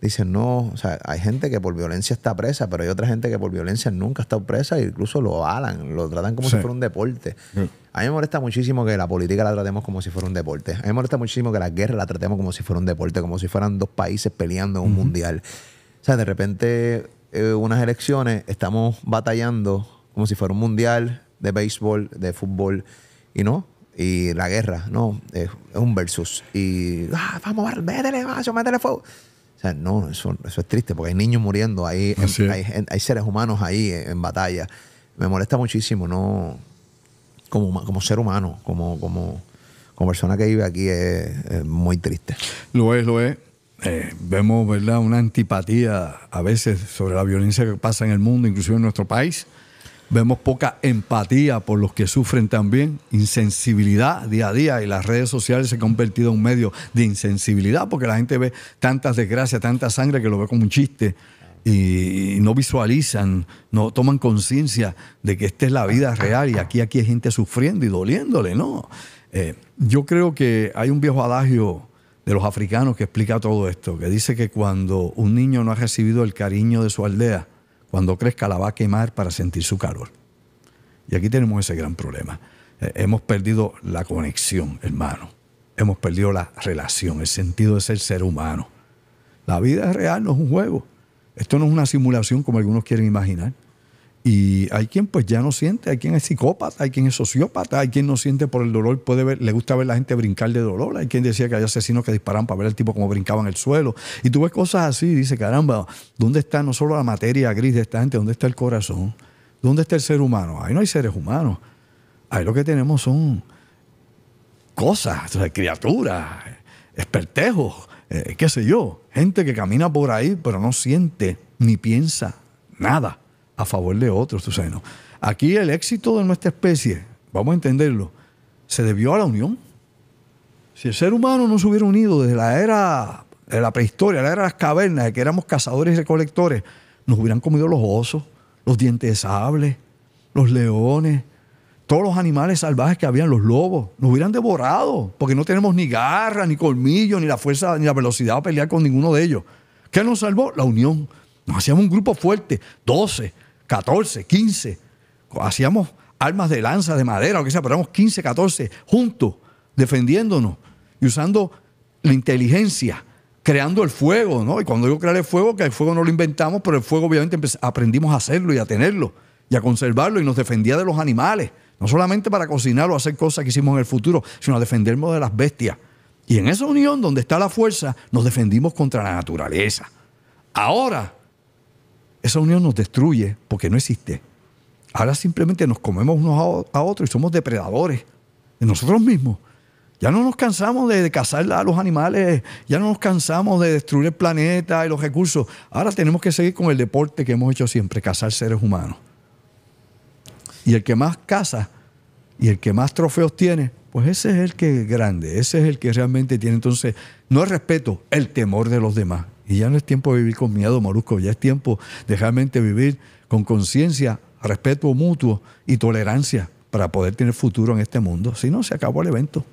dices, no, o sea, hay gente que por violencia está presa, pero hay otra gente que por violencia nunca ha estado presa e incluso lo alan, lo tratan como si fuera un deporte. A mí me molesta muchísimo que la política la tratemos como si fuera un deporte. A mí me molesta muchísimo que la guerra la tratemos como si fuera un deporte, como si fueran dos países peleando en un mundial. O sea, de repente, eh, unas elecciones, estamos batallando como si fuera un mundial de béisbol, de fútbol, y no. Y la guerra, no, es, un versus. Y ah, vamos, métele, vaso, métele fuego. O sea, no, eso, eso, es triste, porque hay niños muriendo, ahí. hay, hay seres humanos ahí en batalla. Me molesta muchísimo, no como, ser humano, como, como, como persona que vive aquí, es, muy triste. Lo es, lo es. Eh, vemos ¿verdad? una antipatía a veces sobre la violencia que pasa en el mundo, inclusive en nuestro país. Vemos poca empatía por los que sufren también, insensibilidad día a día y las redes sociales se han convertido en un medio de insensibilidad porque la gente ve tantas desgracias, tanta sangre que lo ve como un chiste y no visualizan, no toman conciencia de que esta es la vida real y aquí, aquí hay gente sufriendo y doliéndole, ¿no? Eh, yo creo que hay un viejo adagio de los africanos que explica todo esto, que dice que cuando un niño no ha recibido el cariño de su aldea, cuando crezca la va a quemar para sentir su calor. Y aquí tenemos ese gran problema. Eh, hemos perdido la conexión, hermano. Hemos perdido la relación, el sentido de ser ser humano. La vida real no es un juego. Esto no es una simulación como algunos quieren imaginar. Y hay quien pues ya no siente, hay quien es psicópata, hay quien es sociópata, hay quien no siente por el dolor, puede ver, le gusta ver a la gente brincar de dolor, hay quien decía que hay asesinos que disparan para ver al tipo como brincaba en el suelo. Y tú ves cosas así y dices, caramba, ¿dónde está no solo la materia gris de esta gente, dónde está el corazón? ¿Dónde está el ser humano? Ahí no hay seres humanos. Ahí lo que tenemos son cosas, criaturas, espertejos, eh, qué sé yo. Gente que camina por ahí, pero no siente ni piensa nada a favor de otros. Tú sabes, ¿no? Aquí el éxito de nuestra especie, vamos a entenderlo, se debió a la unión. Si el ser humano no se hubiera unido desde la era de la prehistoria, la era de las cavernas, de que éramos cazadores y recolectores, nos hubieran comido los osos, los dientes de sable, los leones, todos los animales salvajes que habían, los lobos, nos hubieran devorado, porque no tenemos ni garra, ni colmillo, ni la fuerza, ni la velocidad para pelear con ninguno de ellos. ¿Qué nos salvó? La unión. Nos hacíamos un grupo fuerte, 12, 14, 15. Hacíamos armas de lanza, de madera, lo que sea, pero éramos 15, 14, juntos, defendiéndonos y usando la inteligencia, creando el fuego, ¿no? Y cuando digo crear el fuego, que el fuego no lo inventamos, pero el fuego obviamente aprendimos a hacerlo y a tenerlo y a conservarlo y nos defendía de los animales. No solamente para cocinar o hacer cosas que hicimos en el futuro, sino a defendernos de las bestias. Y en esa unión donde está la fuerza, nos defendimos contra la naturaleza. Ahora, esa unión nos destruye porque no existe. Ahora simplemente nos comemos unos a otros y somos depredadores de nosotros mismos. Ya no nos cansamos de, cazar a los animales, ya no nos cansamos de destruir el planeta y los recursos. Ahora tenemos que seguir con el deporte que hemos hecho siempre, cazar seres humanos. Y el que más casa y el que más trofeos tiene, pues ese es el que es grande, ese es el que realmente tiene. Entonces, no es respeto, el temor de los demás. Y ya no es tiempo de vivir con miedo, Molusco, ya es tiempo de realmente vivir con conciencia, respeto mutuo y tolerancia para poder tener futuro en este mundo. Si no, se acabó el evento.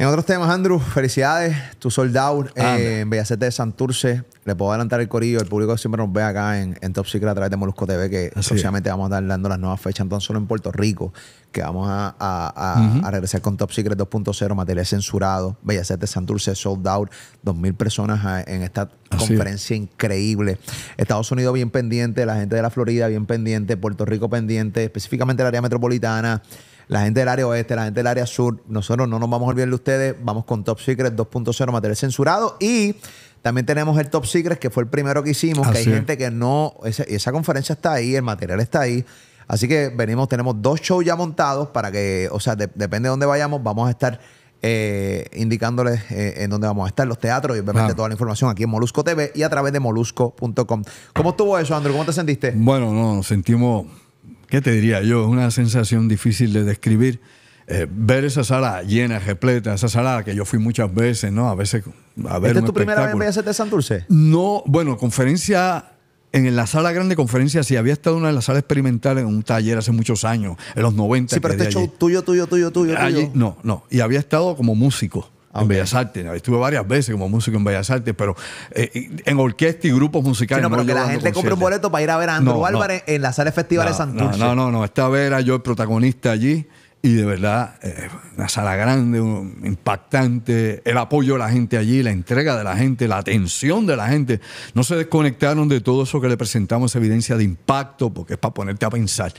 En otros temas, Andrew, felicidades. Tu sold out en eh, Bellacete de Santurce. Le puedo adelantar el corillo. El público siempre nos ve acá en, Top Secret a través de Molusco TV, que próximamente vamos a estar dando las nuevas fechas, no solo en Puerto Rico, que vamos a, regresar con Top Secret 2.0, material censurado, Bellacete de Santurce, sold out, mil personas eh, en esta conferencia increíble. Estados Unidos bien pendiente, la gente de la Florida bien pendiente, Puerto Rico pendiente, específicamente el área metropolitana. La gente del área oeste, la gente del área sur, nosotros no nos vamos a olvidar de ustedes. Vamos con Top Secret 2.0, material censurado. Y también tenemos el Top Secret, que fue el primero que hicimos, que hay gente que no. Esa, esa conferencia está ahí, el material está ahí. Así que venimos, tenemos dos shows ya montados para que, o sea, depende de dónde vayamos, vamos a estar eh, indicándoles eh, en dónde vamos a estar, los teatros y obviamente toda la información aquí en Molusco TV y a través de molusco.com. ¿Cómo estuvo eso, Andrew? ¿Cómo te sentiste? Bueno, no, nos sentimos ¿qué te diría yo? Es Una sensación difícil de describir. Eh, ver esa sala llena, repleta, esa sala que yo fui muchas veces, ¿no? A veces a ver ¿Esta es tu primera vez en San Santurce? No, bueno, conferencia en la sala grande conferencia sí había estado en una de las salas experimentales en un taller hace muchos años, en los 90. Sí, pero este show hecho tuyo, tuyo, tuyo, tuyo, allí, tuyo. No, no. Y había estado como músico en Bellas Artes. Estuve varias veces como músico en Bellas Artes, pero eh, en orquesta y grupos musicales. pero que la gente compre un boleto para ir a ver a Andrew Álvarez en la sala de festivales No, no, no, Esta vez era yo el protagonista allí y de verdad, la eh, una sala grande, impactante, el apoyo de la gente allí, la entrega de la gente, la atención de la gente. No se desconectaron de todo eso que le presentamos, evidencia de impacto, porque es para ponerte a pensar.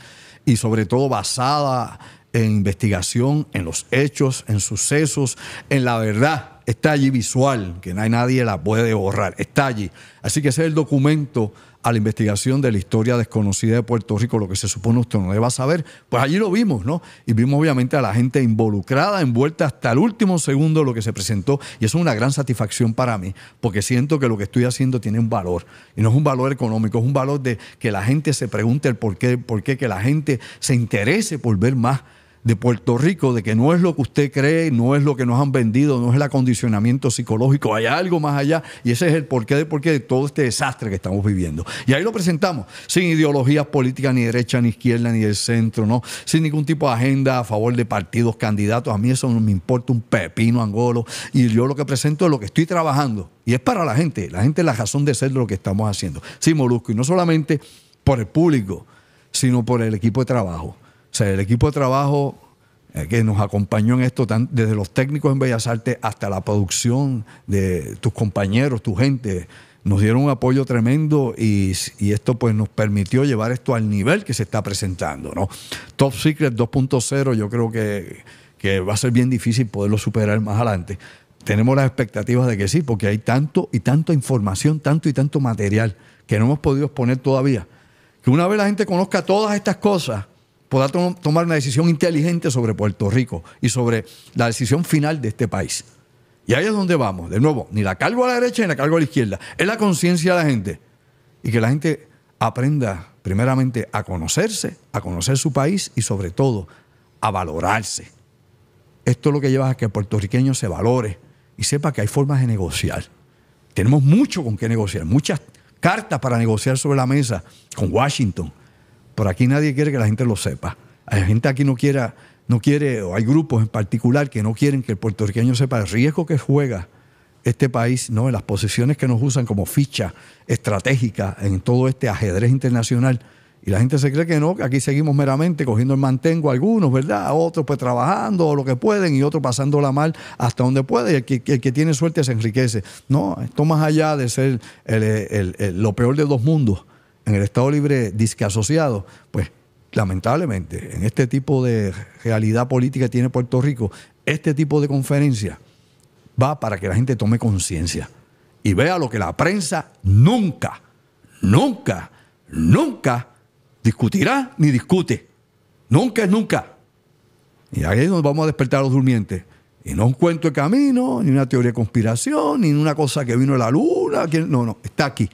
Y sobre todo basada en investigación, en los hechos, en sucesos, en la verdad. Está allí visual, que no hay nadie la puede borrar. Está allí. Así que ese es el documento a la investigación de la historia desconocida de Puerto Rico, lo que se supone usted no le va a saber, pues allí lo vimos, ¿no? Y vimos obviamente a la gente involucrada, envuelta hasta el último segundo lo que se presentó, y eso es una gran satisfacción para mí, porque siento que lo que estoy haciendo tiene un valor, y no es un valor económico, es un valor de que la gente se pregunte el por qué, por qué que la gente se interese por ver más de Puerto Rico, de que no es lo que usted cree, no es lo que nos han vendido, no es el acondicionamiento psicológico, hay algo más allá. Y ese es el porqué de porqué de todo este desastre que estamos viviendo. Y ahí lo presentamos, sin ideologías políticas, ni derecha, ni izquierda, ni del centro, ¿no? Sin ningún tipo de agenda a favor de partidos, candidatos. A mí eso no me importa un pepino angolo. Y yo lo que presento es lo que estoy trabajando. Y es para la gente. La gente es la razón de ser de lo que estamos haciendo. Sí, Molusco. Y no solamente por el público, sino por el equipo de trabajo el equipo de trabajo eh, que nos acompañó en esto, desde los técnicos en Bellas Artes hasta la producción de tus compañeros, tu gente, nos dieron un apoyo tremendo y, esto pues nos permitió llevar esto al nivel que se está presentando. ¿no? Top Secret 2.0 yo creo que, que va a ser bien difícil poderlo superar más adelante. Tenemos las expectativas de que sí, porque hay tanto y tanta información, tanto y tanto material que no hemos podido exponer todavía. Que una vez la gente conozca todas estas cosas, podrá tomar una decisión inteligente sobre Puerto Rico y sobre la decisión final de este país. Y ahí es donde vamos, de nuevo, ni la cargo a la derecha ni la cargo a la izquierda. Es la conciencia de la gente. Y que la gente aprenda primeramente a conocerse, a conocer su país y sobre todo a valorarse. Esto es lo que lleva a que el puertorriqueño se valore y sepa que hay formas de negociar. Tenemos mucho con qué negociar, muchas cartas para negociar sobre la mesa con Washington, por aquí nadie quiere que la gente lo sepa. Hay gente aquí no quiera, no quiere, o hay grupos en particular que no quieren que el puertorriqueño sepa el riesgo que juega este país, ¿no? En las posiciones que nos usan como ficha estratégica en todo este ajedrez internacional. Y la gente se cree que no, que aquí seguimos meramente cogiendo el mantengo algunos, ¿verdad? A otros pues trabajando lo que pueden y otros pasándola mal hasta donde puede. Y el que, que tiene suerte se enriquece. No, esto más allá de ser el, lo peor de dos mundos en el Estado Libre disque asociado, pues lamentablemente en este tipo de realidad política que tiene Puerto Rico, este tipo de conferencia va para que la gente tome conciencia y vea lo que la prensa nunca, nunca, nunca discutirá ni discute. Nunca es nunca. Y ahí nos vamos a despertar a los durmientes. Y no un cuento de camino, ni una teoría de conspiración, ni una cosa que vino de la luna. no, no, está aquí.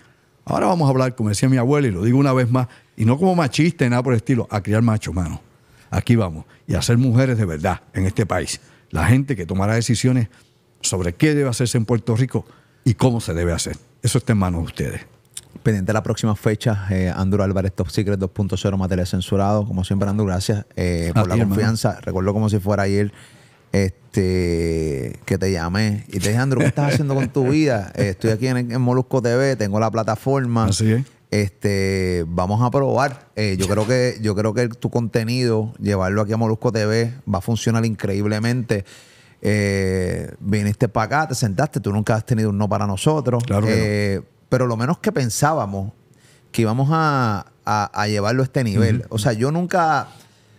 Ahora vamos a hablar, como decía mi abuela, y lo digo una vez más, y no como machista y nada por el estilo, a criar machos, mano. Aquí vamos, y a ser mujeres de verdad en este país. La gente que tomará decisiones sobre qué debe hacerse en Puerto Rico y cómo se debe hacer. Eso está en manos de ustedes. Pendiente de la próxima fecha, eh, Álvarez Top Secret 2.0, material censurado. Como siempre, Andrew, gracias eh, por la confianza. Recuerdo como si fuera ayer este, que te llamé y te dije, Andrew, ¿qué estás haciendo con tu vida? Estoy aquí en, Molusco TV, tengo la plataforma. Así es. Este, vamos a probar. Eh, yo creo que, yo creo que tu contenido, llevarlo aquí a Molusco TV, va a funcionar increíblemente. Eh, viniste para acá, te sentaste, tú nunca has tenido un no para nosotros. Claro eh, Pero lo menos que pensábamos que íbamos a, llevarlo a este nivel. O sea, yo nunca.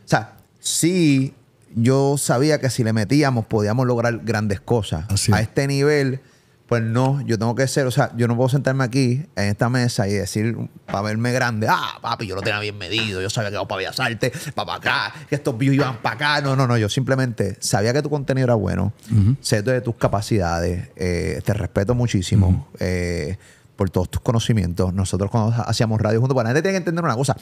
O sea, sí yo sabía que si le metíamos podíamos lograr grandes cosas. A este nivel, pues no, yo tengo que ser, o sea, yo no puedo sentarme aquí en esta mesa y decir, para verme grande, ah, papi, yo lo tenía bien medido, yo sabía que iba para Bellas papá para acá, que estos views iban para acá. No, no, no, yo simplemente sabía que tu contenido era bueno, sé de tus capacidades, eh, te respeto muchísimo. Eh, por todos tus conocimientos. Nosotros cuando hacíamos radio juntos, bueno, pues la gente tiene que entender una cosa.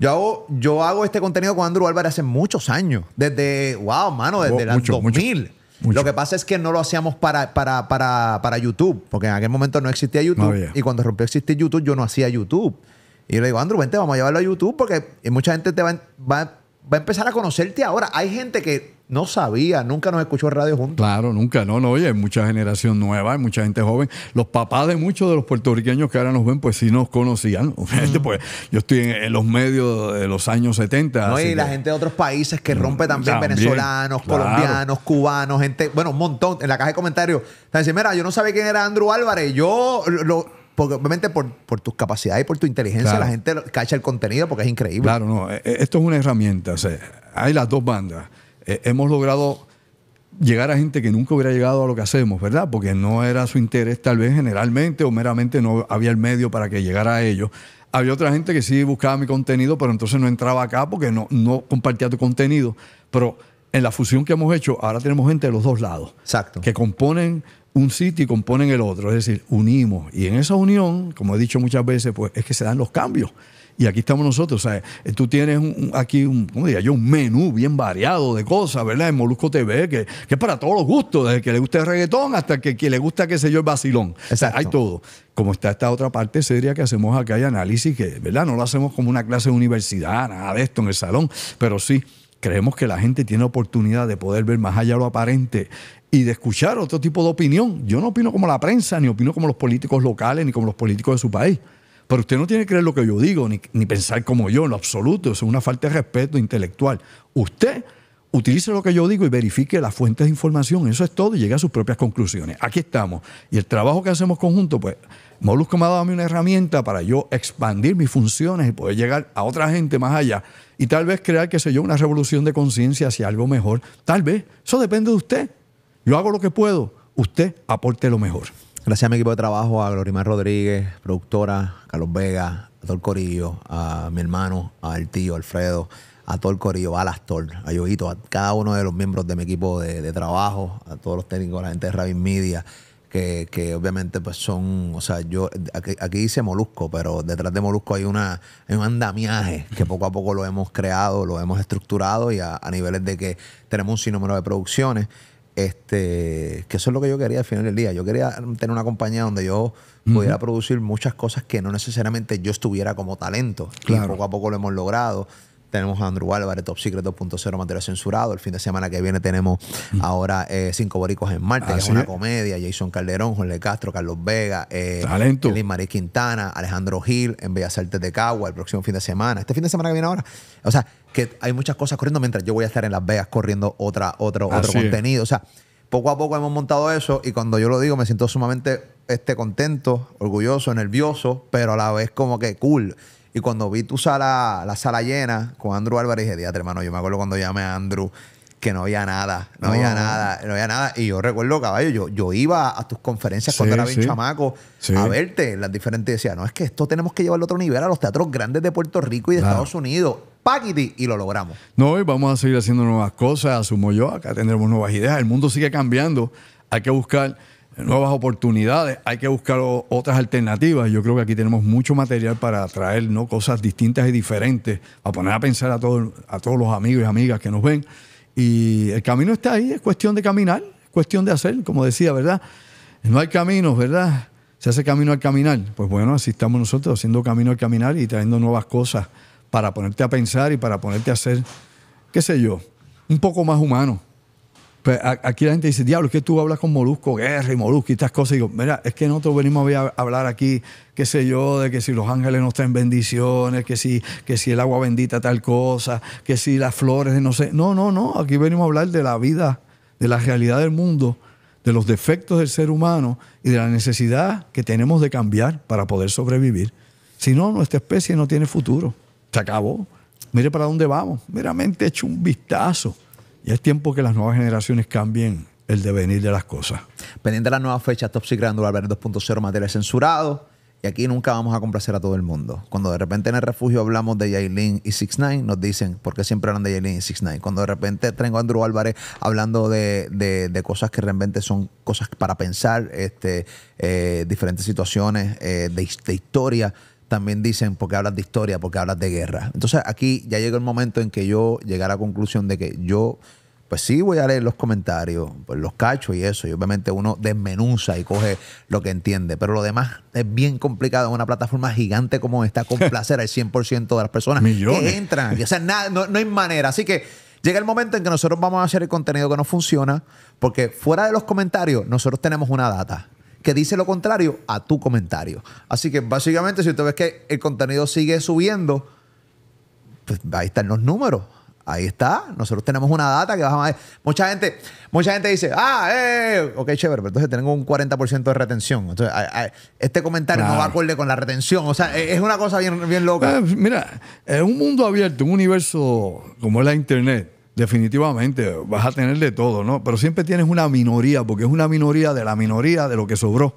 Yo hago, yo hago este contenido con Andrew Álvarez hace muchos años. Desde, wow, mano, desde el año 2000. Lo que pasa es que no lo hacíamos para, para, YouTube, porque en aquel momento no existía YouTube. y cuando rompió existir YouTube, yo no hacía YouTube. Y yo le digo, Andrew, vente, vamos a llevarlo a YouTube, porque mucha gente te va, va, va a empezar a conocerte ahora. Hay gente que no sabía, nunca nos escuchó radio juntos. Claro, nunca, no, no, oye, hay mucha generación nueva, hay mucha gente joven. Los papás de muchos de los puertorriqueños que ahora nos ven, pues sí nos conocían. Obviamente, pues yo estoy en, los medios de los años 70. No, y la gente de otros países que rompe también, venezolanos, colombianos, cubanos, gente, bueno, un montón. En la caja de comentarios, están diciendo, mira, yo no sabía quién era Andrew Álvarez, yo lo obviamente por, por, tus capacidades y por tu inteligencia la gente cacha el contenido porque es increíble. Claro, no, e-, e-, esto es una herramienta, hay las dos bandas. Eh, hemos logrado llegar a gente que nunca hubiera llegado a lo que hacemos, ¿verdad? Porque no era su interés tal vez generalmente o meramente no había el medio para que llegara a ellos. Había otra gente que sí buscaba mi contenido, pero entonces no entraba acá porque no, no compartía tu contenido. Pero en la fusión que hemos hecho, ahora tenemos gente de los dos lados. Exacto. Que componen un sitio y componen el otro. Es decir, unimos. Y en esa unión, como he dicho muchas veces, pues es que se dan los cambios. Y aquí estamos nosotros. O sea, eh, tú tienes aquí un, yo? un menú bien variado de cosas, ¿verdad? En Molusco TV, que, es para todos los gustos, desde que le guste el reggaetón hasta que, le gusta, qué sé yo, el vacilón. hay todo. Como está esta otra parte seria que hacemos acá, hay análisis que, ¿verdad? No lo hacemos como una clase de universidad, nada de esto en el salón, pero sí creemos que la gente tiene oportunidad de poder ver más allá de lo aparente y de escuchar otro tipo de opinión. Yo no opino como la prensa, ni opino como los políticos locales, ni como los políticos de su país. Pero usted no tiene que creer lo que yo digo, ni, pensar como yo, en lo absoluto. Eso es una falta de respeto intelectual. Usted utilice lo que yo digo y verifique las fuentes de información. Eso es todo y llegue a sus propias conclusiones. Aquí estamos. Y el trabajo que hacemos conjunto, pues Molusco me ha dado a mí una herramienta para yo expandir mis funciones y poder llegar a otra gente más allá. Y tal vez crear, qué sé yo, una revolución de conciencia hacia algo mejor. Tal vez. Eso depende de usted. Yo hago lo que puedo. Usted aporte lo mejor. Gracias a mi equipo de trabajo, a Glorimar Rodríguez, productora, Carlos Vega, a Tor Corillo, a mi hermano, al tío Alfredo, a Tor Corillo, a Alastor, a Yoguito, a cada uno de los miembros de mi equipo de, trabajo, a todos los técnicos, a la gente de Rabin Media. Que, que, obviamente pues son, o sea, yo aquí, hice Molusco, pero detrás de Molusco hay una un andamiaje que poco a poco lo hemos creado, lo hemos estructurado y a, a niveles de que tenemos un sinnúmero de producciones este, que eso es lo que yo quería al final del día. Yo quería tener una compañía donde yo pudiera producir muchas cosas que no necesariamente yo estuviera como talento. Claro. poco a poco lo hemos logrado. Tenemos a Andrew Álvarez, Top Secret 2.0, material censurado. El fin de semana que viene tenemos mm. ahora eh, Cinco Boricos en Marte, que es una comedia. Jason Calderón, Juan Jorge Castro, Carlos Vega, eh, María Quintana, Alejandro Gil en Bellas Artes de Cagua el próximo fin de semana. Este fin de semana que viene ahora. O sea, que hay muchas cosas corriendo mientras yo voy a estar en Las Vegas corriendo otra, otro, otro contenido. O sea, poco a poco hemos montado eso y cuando yo lo digo me siento sumamente este, contento, orgulloso, nervioso, pero a la vez como que cool. Y cuando vi tu sala, la sala llena con Andrew Álvarez, dije, hermano, yo me acuerdo cuando llamé a Andrew que no había nada, no, había nada, no había nada. Y yo recuerdo, caballo, yo, iba a tus conferencias cuando era bien chamaco a verte en las diferentes. Decía, no, es que esto tenemos que llevarlo a otro nivel, a los teatros grandes de Puerto Rico y de Estados Unidos. Paquiti, y lo logramos. No, y vamos a seguir haciendo nuevas cosas, asumo yo, acá tendremos nuevas ideas, el mundo sigue cambiando, hay que buscar nuevas oportunidades, hay que buscar otras alternativas. Yo creo que aquí tenemos mucho material para traer ¿no? cosas distintas y diferentes, a poner a pensar a, a todos los amigos y amigas que nos ven. Y el camino está ahí, es cuestión de caminar, es cuestión de hacer, como decía, ¿verdad? No hay caminos, ¿verdad? Se hace camino al caminar. Pues bueno, así estamos nosotros haciendo camino al caminar y trayendo nuevas cosas para ponerte a pensar y para ponerte a ser, qué sé yo, un poco más humano. Pues aquí la gente dice, diablo, que tú hablas con Molusco Guerra y Molusco y estas cosas. Y digo, mira, es que nosotros venimos a hablar aquí, qué sé yo, de que si los ángeles nos traen bendiciones, que si, que si el agua bendita tal cosa, que si las flores, no sé. No, no, no, aquí venimos a hablar de la vida, de la realidad del mundo, de los defectos del ser humano y de la necesidad que tenemos de cambiar para poder sobrevivir. Si no, nuestra especie no tiene futuro. Se acabó. Mire para dónde vamos. Meramente hecho un vistazo y es tiempo que las nuevas generaciones cambien el devenir de las cosas. Pendiente de la nueva fecha, Top Secret Álvarez 2.0, material censurado. Y aquí nunca vamos a complacer a todo el mundo. Cuando de repente en el refugio hablamos de Yailin y Six Nine, nos dicen, ¿por qué siempre hablan de Yailin y Six Nine. Cuando de repente tengo a Andrew Álvarez hablando de, cosas que realmente son cosas para pensar, este, eh, diferentes situaciones eh, de historia también dicen, porque hablas de historia, porque hablas de guerra. Entonces aquí ya llegó el momento en que yo llegué a la conclusión de que yo, pues sí voy a leer los comentarios, pues los cachos y eso, y obviamente uno desmenuza y coge lo que entiende, pero lo demás es bien complicado en una plataforma gigante como esta, placer al 100% de las personas que entran. o sea, nada, no, hay manera, así que... Llega el momento en que nosotros vamos a hacer el contenido que no funciona, porque fuera de los comentarios, nosotros tenemos una data que dice lo contrario a tu comentario. Así que básicamente, si usted ves que el contenido sigue subiendo, pues ahí están los números. Ahí está. Nosotros tenemos una data que vamos a ver. Mucha gente, mucha gente dice, ah, eh, eh, eh". ok, chévere, pero entonces tengo un 40% de retención. Entonces, este comentario no va acorde con la retención. O sea, e, es una cosa bien, bien loca. Eh, mira, en un mundo abierto, un universo como es la Internet, Definitivamente, vas a tener de todo, ¿no? Pero siempre tienes una minoría, porque es una minoría de la minoría de lo que sobró.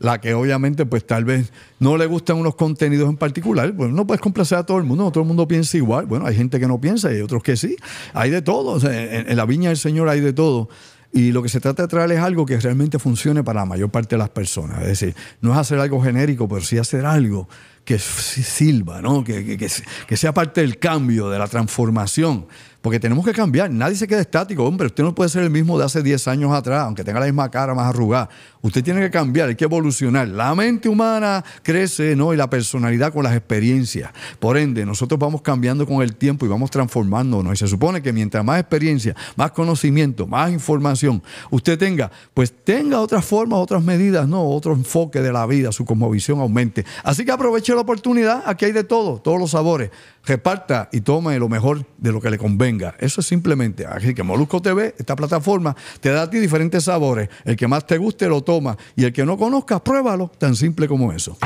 La que obviamente, pues tal vez no le gustan unos contenidos en particular, pues no puedes complacer a todo el mundo, todo el mundo piensa igual. Bueno, hay gente que no piensa y hay otros que sí. Hay de todo, en, la viña del Señor hay de todo. Y lo que se trata de traer es algo que realmente funcione para la mayor parte de las personas. Es decir, no es hacer algo genérico, pero sí hacer algo que sirva, ¿no? que, que, que, sea parte del cambio, de la transformación. Porque tenemos que cambiar. Nadie se queda estático. Hombre, usted no puede ser el mismo de hace 10 años atrás, aunque tenga la misma cara más arrugada. Usted tiene que cambiar, hay que evolucionar. La mente humana crece, ¿no? Y la personalidad con las experiencias. Por ende, nosotros vamos cambiando con el tiempo y vamos transformándonos. Y se supone que mientras más experiencia, más conocimiento, más información usted tenga, pues tenga otras formas, otras medidas, ¿no? Otro enfoque de la vida, su cosmovisión aumente. Así que aproveche la oportunidad. Aquí hay de todo, todos los sabores reparta y tome lo mejor de lo que le convenga. Eso es simplemente. Así que Molusco TV, esta plataforma, te da a ti diferentes sabores. El que más te guste lo toma y el que no conozcas, pruébalo. Tan simple como eso.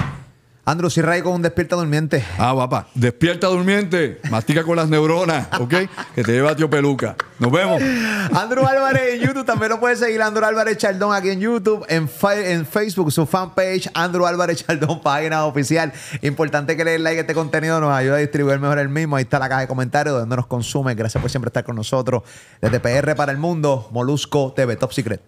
Andrew, si con un despierta durmiente. Ah, papá. Despierta durmiente. Mastica con las neuronas, ¿ok? que te lleva tío peluca. Nos vemos. Andrew Álvarez en YouTube. También lo puedes seguir, Andrew Álvarez Chaldón, aquí en YouTube, en, Facebook, su fanpage, Andrew Álvarez Chaldón, página oficial. Importante que le den like a este contenido. Nos ayuda a distribuir mejor el mismo. Ahí está la caja de comentarios donde nos consume. Gracias por siempre estar con nosotros. Desde PR para el mundo, Molusco TV, Top Secret.